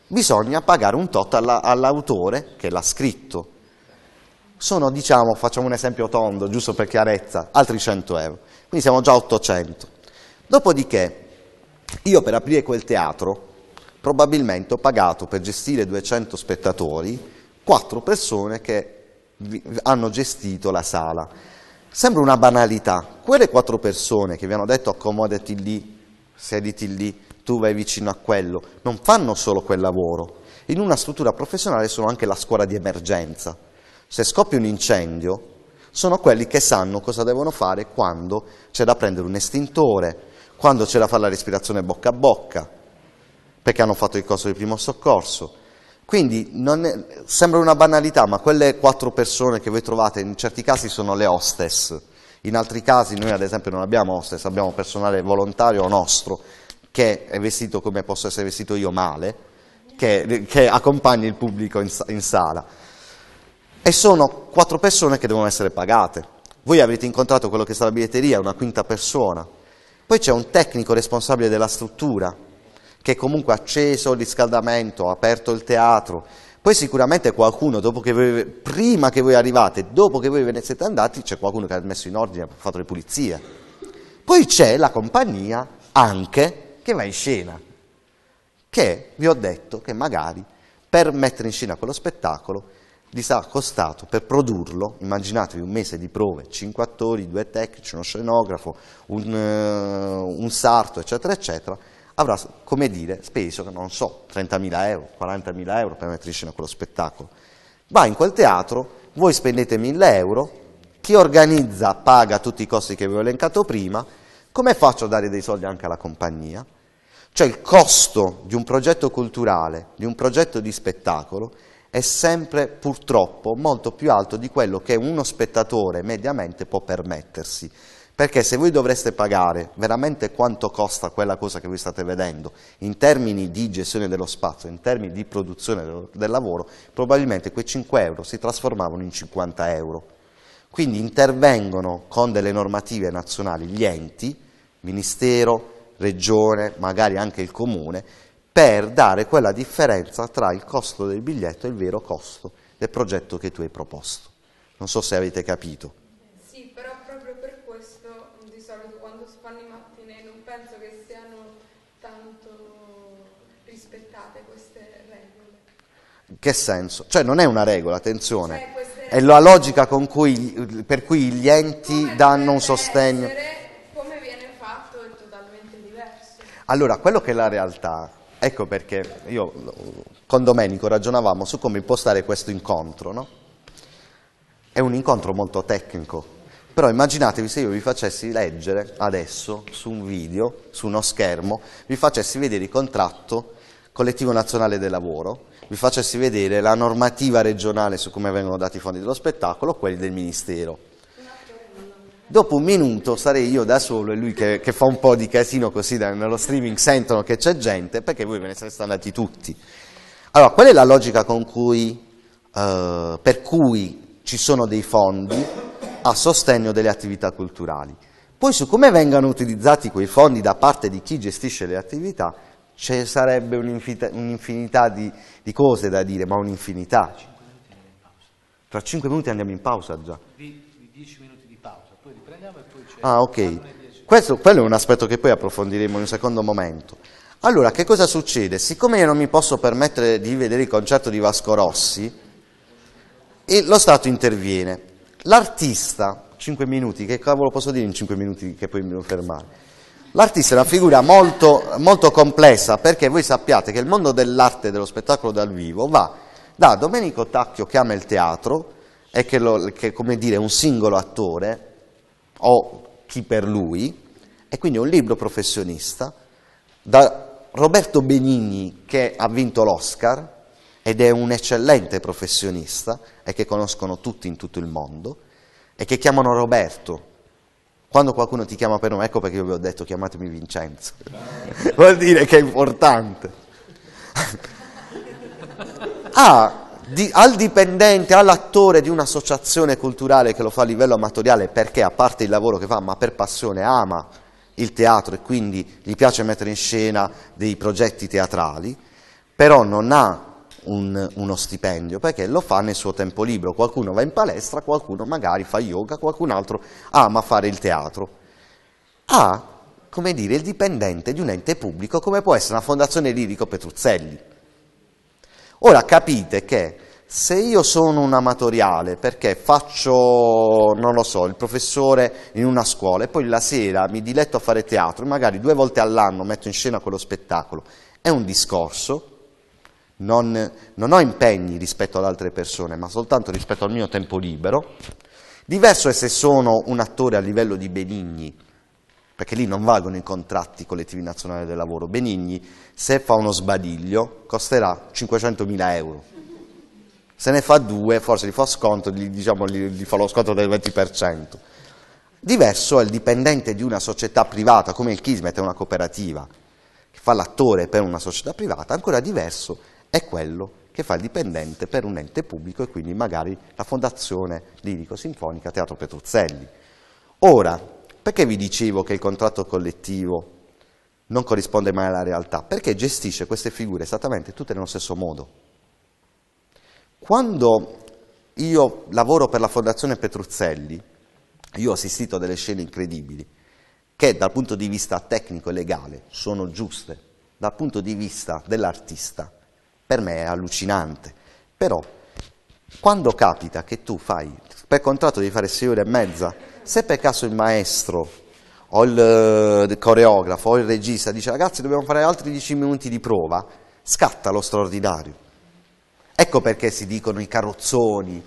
bisogna pagare un tot all'autore che l'ha scritto sono, diciamo, facciamo un esempio tondo, giusto per chiarezza, altri 100 euro. Quindi siamo già a 800. Dopodiché, io per aprire quel teatro, probabilmente ho pagato per gestire 200 spettatori, 4 persone che hanno gestito la sala. Sembra una banalità, quelle 4 persone che vi hanno detto accomodati lì, sediti lì, tu vai vicino a quello, non fanno solo quel lavoro. In una struttura professionale sono anche la scuola di emergenza, se scoppia un incendio, sono quelli che sanno cosa devono fare quando c'è da prendere un estintore, quando c'è da fare la respirazione bocca a bocca, perché hanno fatto il corso di primo soccorso. Quindi è, sembra una banalità, ma quelle quattro persone che voi trovate in certi casi sono le hostess, in altri casi noi ad esempio non abbiamo hostess, abbiamo personale volontario nostro che è vestito come posso essere vestito io male, che, che accompagna il pubblico in, in sala. E sono quattro persone che devono essere pagate. Voi avrete incontrato quello che sta alla biglietteria, una quinta persona. Poi c'è un tecnico responsabile della struttura, che comunque ha acceso il riscaldamento, ha aperto il teatro. Poi sicuramente qualcuno, che voi, prima che voi arrivate, dopo che voi ve ne siete andati, c'è qualcuno che ha messo in ordine, ha fatto le pulizie. Poi c'è la compagnia, anche, che va in scena, che vi ho detto che magari per mettere in scena quello spettacolo gli sarà costato per produrlo, immaginatevi un mese di prove, 5 attori, 2 tecnici, uno scenografo, un, uh, un sarto, eccetera, eccetera, avrà, come dire, speso, non so, 30.000 euro, 40.000 euro per mettere in scena quello spettacolo. Va in quel teatro, voi spendete 1.000 euro, chi organizza paga tutti i costi che vi ho elencato prima, come faccio a dare dei soldi anche alla compagnia? Cioè il costo di un progetto culturale, di un progetto di spettacolo, è sempre purtroppo molto più alto di quello che uno spettatore mediamente può permettersi. Perché se voi dovreste pagare veramente quanto costa quella cosa che voi state vedendo in termini di gestione dello spazio, in termini di produzione del, lavoro, probabilmente quei 5 euro si trasformavano in 50 euro. Quindi intervengono con delle normative nazionali gli enti, ministero, regione, magari anche il comune, per dare quella differenza tra il costo del biglietto e il vero costo del progetto che tu hai proposto. Non so se avete capito. Sì, però proprio per questo di solito quando si fanno i mattinee non penso che siano tanto rispettate queste regole. In Che senso? Cioè non è una regola, attenzione. Cioè, è la logica cui, per cui gli enti danno un sostegno. Essere, come viene fatto è totalmente diverso. Allora, quello che è la realtà Ecco perché io con Domenico ragionavamo su come impostare questo incontro, no? È un incontro molto tecnico, però immaginatevi se io vi facessi leggere adesso su un video, su uno schermo, vi facessi vedere il contratto collettivo nazionale del lavoro, vi facessi vedere la normativa regionale su come vengono dati i fondi dello spettacolo, quelli del Ministero dopo un minuto sarei io da solo e lui che, che fa un po' di casino così da, nello streaming sentono che c'è gente perché voi ve ne siete andati tutti. Allora, qual è la logica cui, eh, per cui ci sono dei fondi a sostegno delle attività culturali? Poi su come vengano utilizzati quei fondi da parte di chi gestisce le attività, ci sarebbe un'infinità, un'infinità di, di cose da dire, ma un'infinità. Tra 5 minuti andiamo in pausa già. Di, di 10 minuti. Ah, ok. Questo, quello è un aspetto che poi approfondiremo in un secondo momento. Allora, che cosa succede? Siccome io non mi posso permettere di vedere il concerto di Vasco Rossi, lo Stato interviene. L'artista, 5 minuti, che cavolo posso dire in 5 minuti che poi mi devo fermare? L'artista è una figura molto, molto complessa perché voi sappiate che il mondo dell'arte e dello spettacolo dal vivo va da Domenico Tacchio che ama il teatro e che, lo, che come dire, è un singolo attore o chi per lui, e quindi è un libro professionista, da Roberto Benigni che ha vinto l'Oscar ed è un eccellente professionista e che conoscono tutti in tutto il mondo e che chiamano Roberto. Quando qualcuno ti chiama per nome, ecco perché io vi ho detto chiamatemi Vincenzo, vuol dire che è importante. ah, di, al dipendente, all'attore di un'associazione culturale che lo fa a livello amatoriale perché a parte il lavoro che fa, ma per passione ama il teatro e quindi gli piace mettere in scena dei progetti teatrali, però non ha un, uno stipendio perché lo fa nel suo tempo libero. Qualcuno va in palestra, qualcuno magari fa yoga, qualcun altro ama fare il teatro. Ha, come dire, il dipendente di un ente pubblico come può essere una fondazione lirico Petruzzelli Ora capite che se io sono un amatoriale perché faccio, non lo so, il professore in una scuola e poi la sera mi diletto a fare teatro, magari due volte all'anno metto in scena quello spettacolo, è un discorso, non, non ho impegni rispetto ad altre persone, ma soltanto rispetto al mio tempo libero. Diverso è se sono un attore a livello di Benigni perché lì non valgono i contratti collettivi nazionali del lavoro. Benigni, se fa uno sbadiglio, costerà 500.000 euro. Se ne fa due, forse gli fa sconto, gli, diciamo, gli, gli fa lo sconto del 20%. Diverso è il dipendente di una società privata, come il Kismet è una cooperativa, che fa l'attore per una società privata, ancora diverso è quello che fa il dipendente per un ente pubblico e quindi magari la fondazione lirico-sinfonica Teatro Petruzzelli. Ora, perché vi dicevo che il contratto collettivo non corrisponde mai alla realtà? Perché gestisce queste figure esattamente tutte nello stesso modo. Quando io lavoro per la Fondazione Petruzzelli, io ho assistito a delle scene incredibili, che dal punto di vista tecnico e legale sono giuste, dal punto di vista dell'artista per me è allucinante, però quando capita che tu fai, per contratto devi fare 6 ore e mezza se per caso il maestro o il, eh, il coreografo o il regista dice ragazzi dobbiamo fare altri 10 minuti di prova, scatta lo straordinario. Ecco perché si dicono i carrozzoni,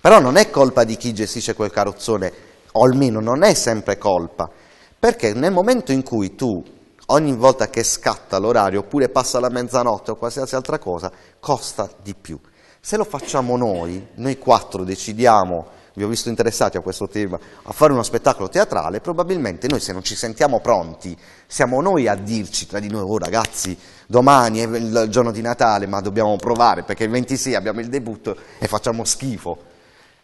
però non è colpa di chi gestisce quel carrozzone, o almeno non è sempre colpa, perché nel momento in cui tu ogni volta che scatta l'orario oppure passa la mezzanotte o qualsiasi altra cosa, costa di più. Se lo facciamo noi, noi quattro decidiamo vi ho visto interessati a questo tema, a fare uno spettacolo teatrale, probabilmente noi se non ci sentiamo pronti, siamo noi a dirci tra di noi, oh ragazzi, domani è il giorno di Natale, ma dobbiamo provare perché il 26 abbiamo il debutto e facciamo schifo.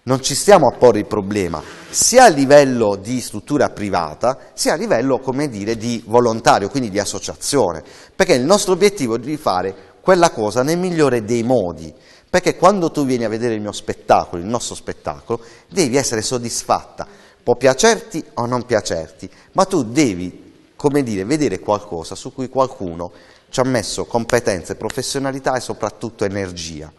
Non ci stiamo a porre il problema, sia a livello di struttura privata, sia a livello, come dire, di volontario, quindi di associazione, perché il nostro obiettivo è di fare quella cosa nel migliore dei modi. Perché quando tu vieni a vedere il mio spettacolo, il nostro spettacolo, devi essere soddisfatta, può piacerti o non piacerti, ma tu devi, come dire, vedere qualcosa su cui qualcuno ci ha messo competenze, professionalità e soprattutto energia.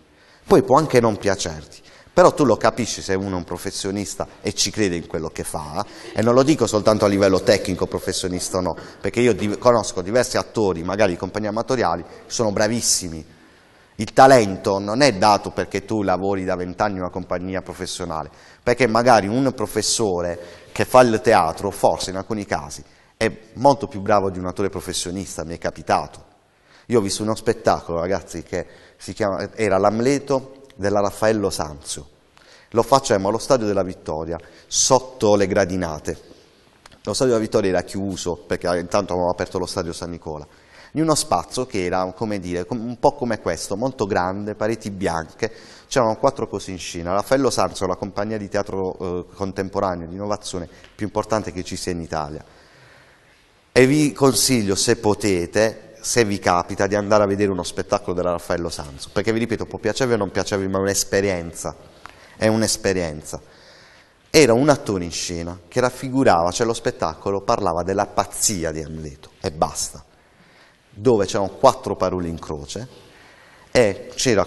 Poi può anche non piacerti, però tu lo capisci se uno è un professionista e ci crede in quello che fa, e non lo dico soltanto a livello tecnico, professionista o no, perché io conosco diversi attori, magari di compagnie amatoriali, sono bravissimi, il talento non è dato perché tu lavori da vent'anni in una compagnia professionale, perché magari un professore che fa il teatro, forse in alcuni casi, è molto più bravo di un attore professionista, mi è capitato. Io ho visto uno spettacolo, ragazzi, che si chiama, era l'Amleto della Raffaello Sanzio. Lo facciamo allo Stadio della Vittoria, sotto le gradinate. Lo Stadio della Vittoria era chiuso, perché intanto avevamo aperto lo Stadio San Nicola di uno spazio che era, come dire, un po' come questo, molto grande, pareti bianche, c'erano quattro cose in scena, Raffaello Sanzo, la compagnia di teatro eh, contemporaneo di innovazione più importante che ci sia in Italia. E vi consiglio, se potete, se vi capita di andare a vedere uno spettacolo della Raffaello Sanzo, perché vi ripeto, può piacervi o non piacervi, ma è un'esperienza, è un'esperienza. Era un attore in scena che raffigurava, cioè lo spettacolo parlava della pazzia di Amleto e basta dove c'erano quattro parole in croce e c'era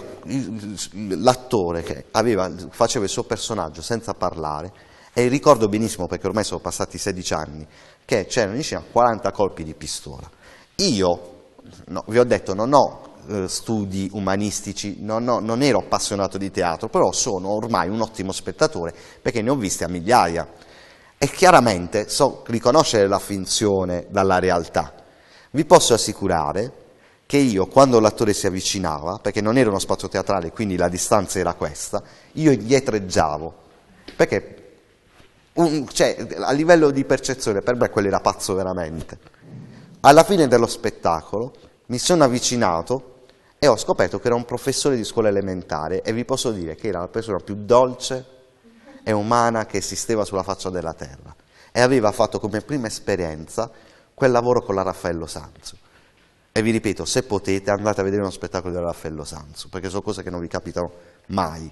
l'attore che aveva, faceva il suo personaggio senza parlare e ricordo benissimo perché ormai sono passati 16 anni che c'erano in scena 40 colpi di pistola. Io, no, vi ho detto, non ho eh, studi umanistici, non, ho, non ero appassionato di teatro, però sono ormai un ottimo spettatore perché ne ho visti a migliaia e chiaramente so riconoscere la finzione dalla realtà vi posso assicurare che io, quando l'attore si avvicinava, perché non era uno spazio teatrale, quindi la distanza era questa, io indietreggiavo, perché un, cioè, a livello di percezione per me quello era pazzo veramente. Alla fine dello spettacolo mi sono avvicinato e ho scoperto che era un professore di scuola elementare e vi posso dire che era la persona più dolce e umana che esisteva sulla faccia della terra e aveva fatto come prima esperienza quel lavoro con la Raffaello Sanzu. E vi ripeto, se potete andate a vedere uno spettacolo della Raffaello Sanzu, perché sono cose che non vi capitano mai.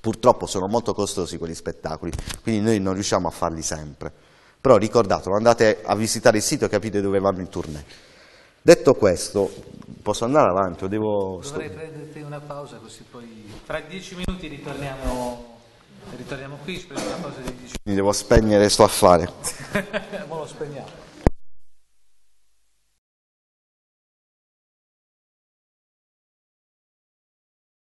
Purtroppo sono molto costosi quegli spettacoli, quindi noi non riusciamo a farli sempre. Però ricordatelo, andate a visitare il sito e capite dove vanno in tournée. Detto questo, posso andare avanti o devo... Dovrei prenderti una pausa così poi... Fra dieci minuti ritorniamo, ritorniamo qui, ci prendiamo una pausa di dieci minuti. Mi devo spegnere sto affare. Ora lo spegniamo.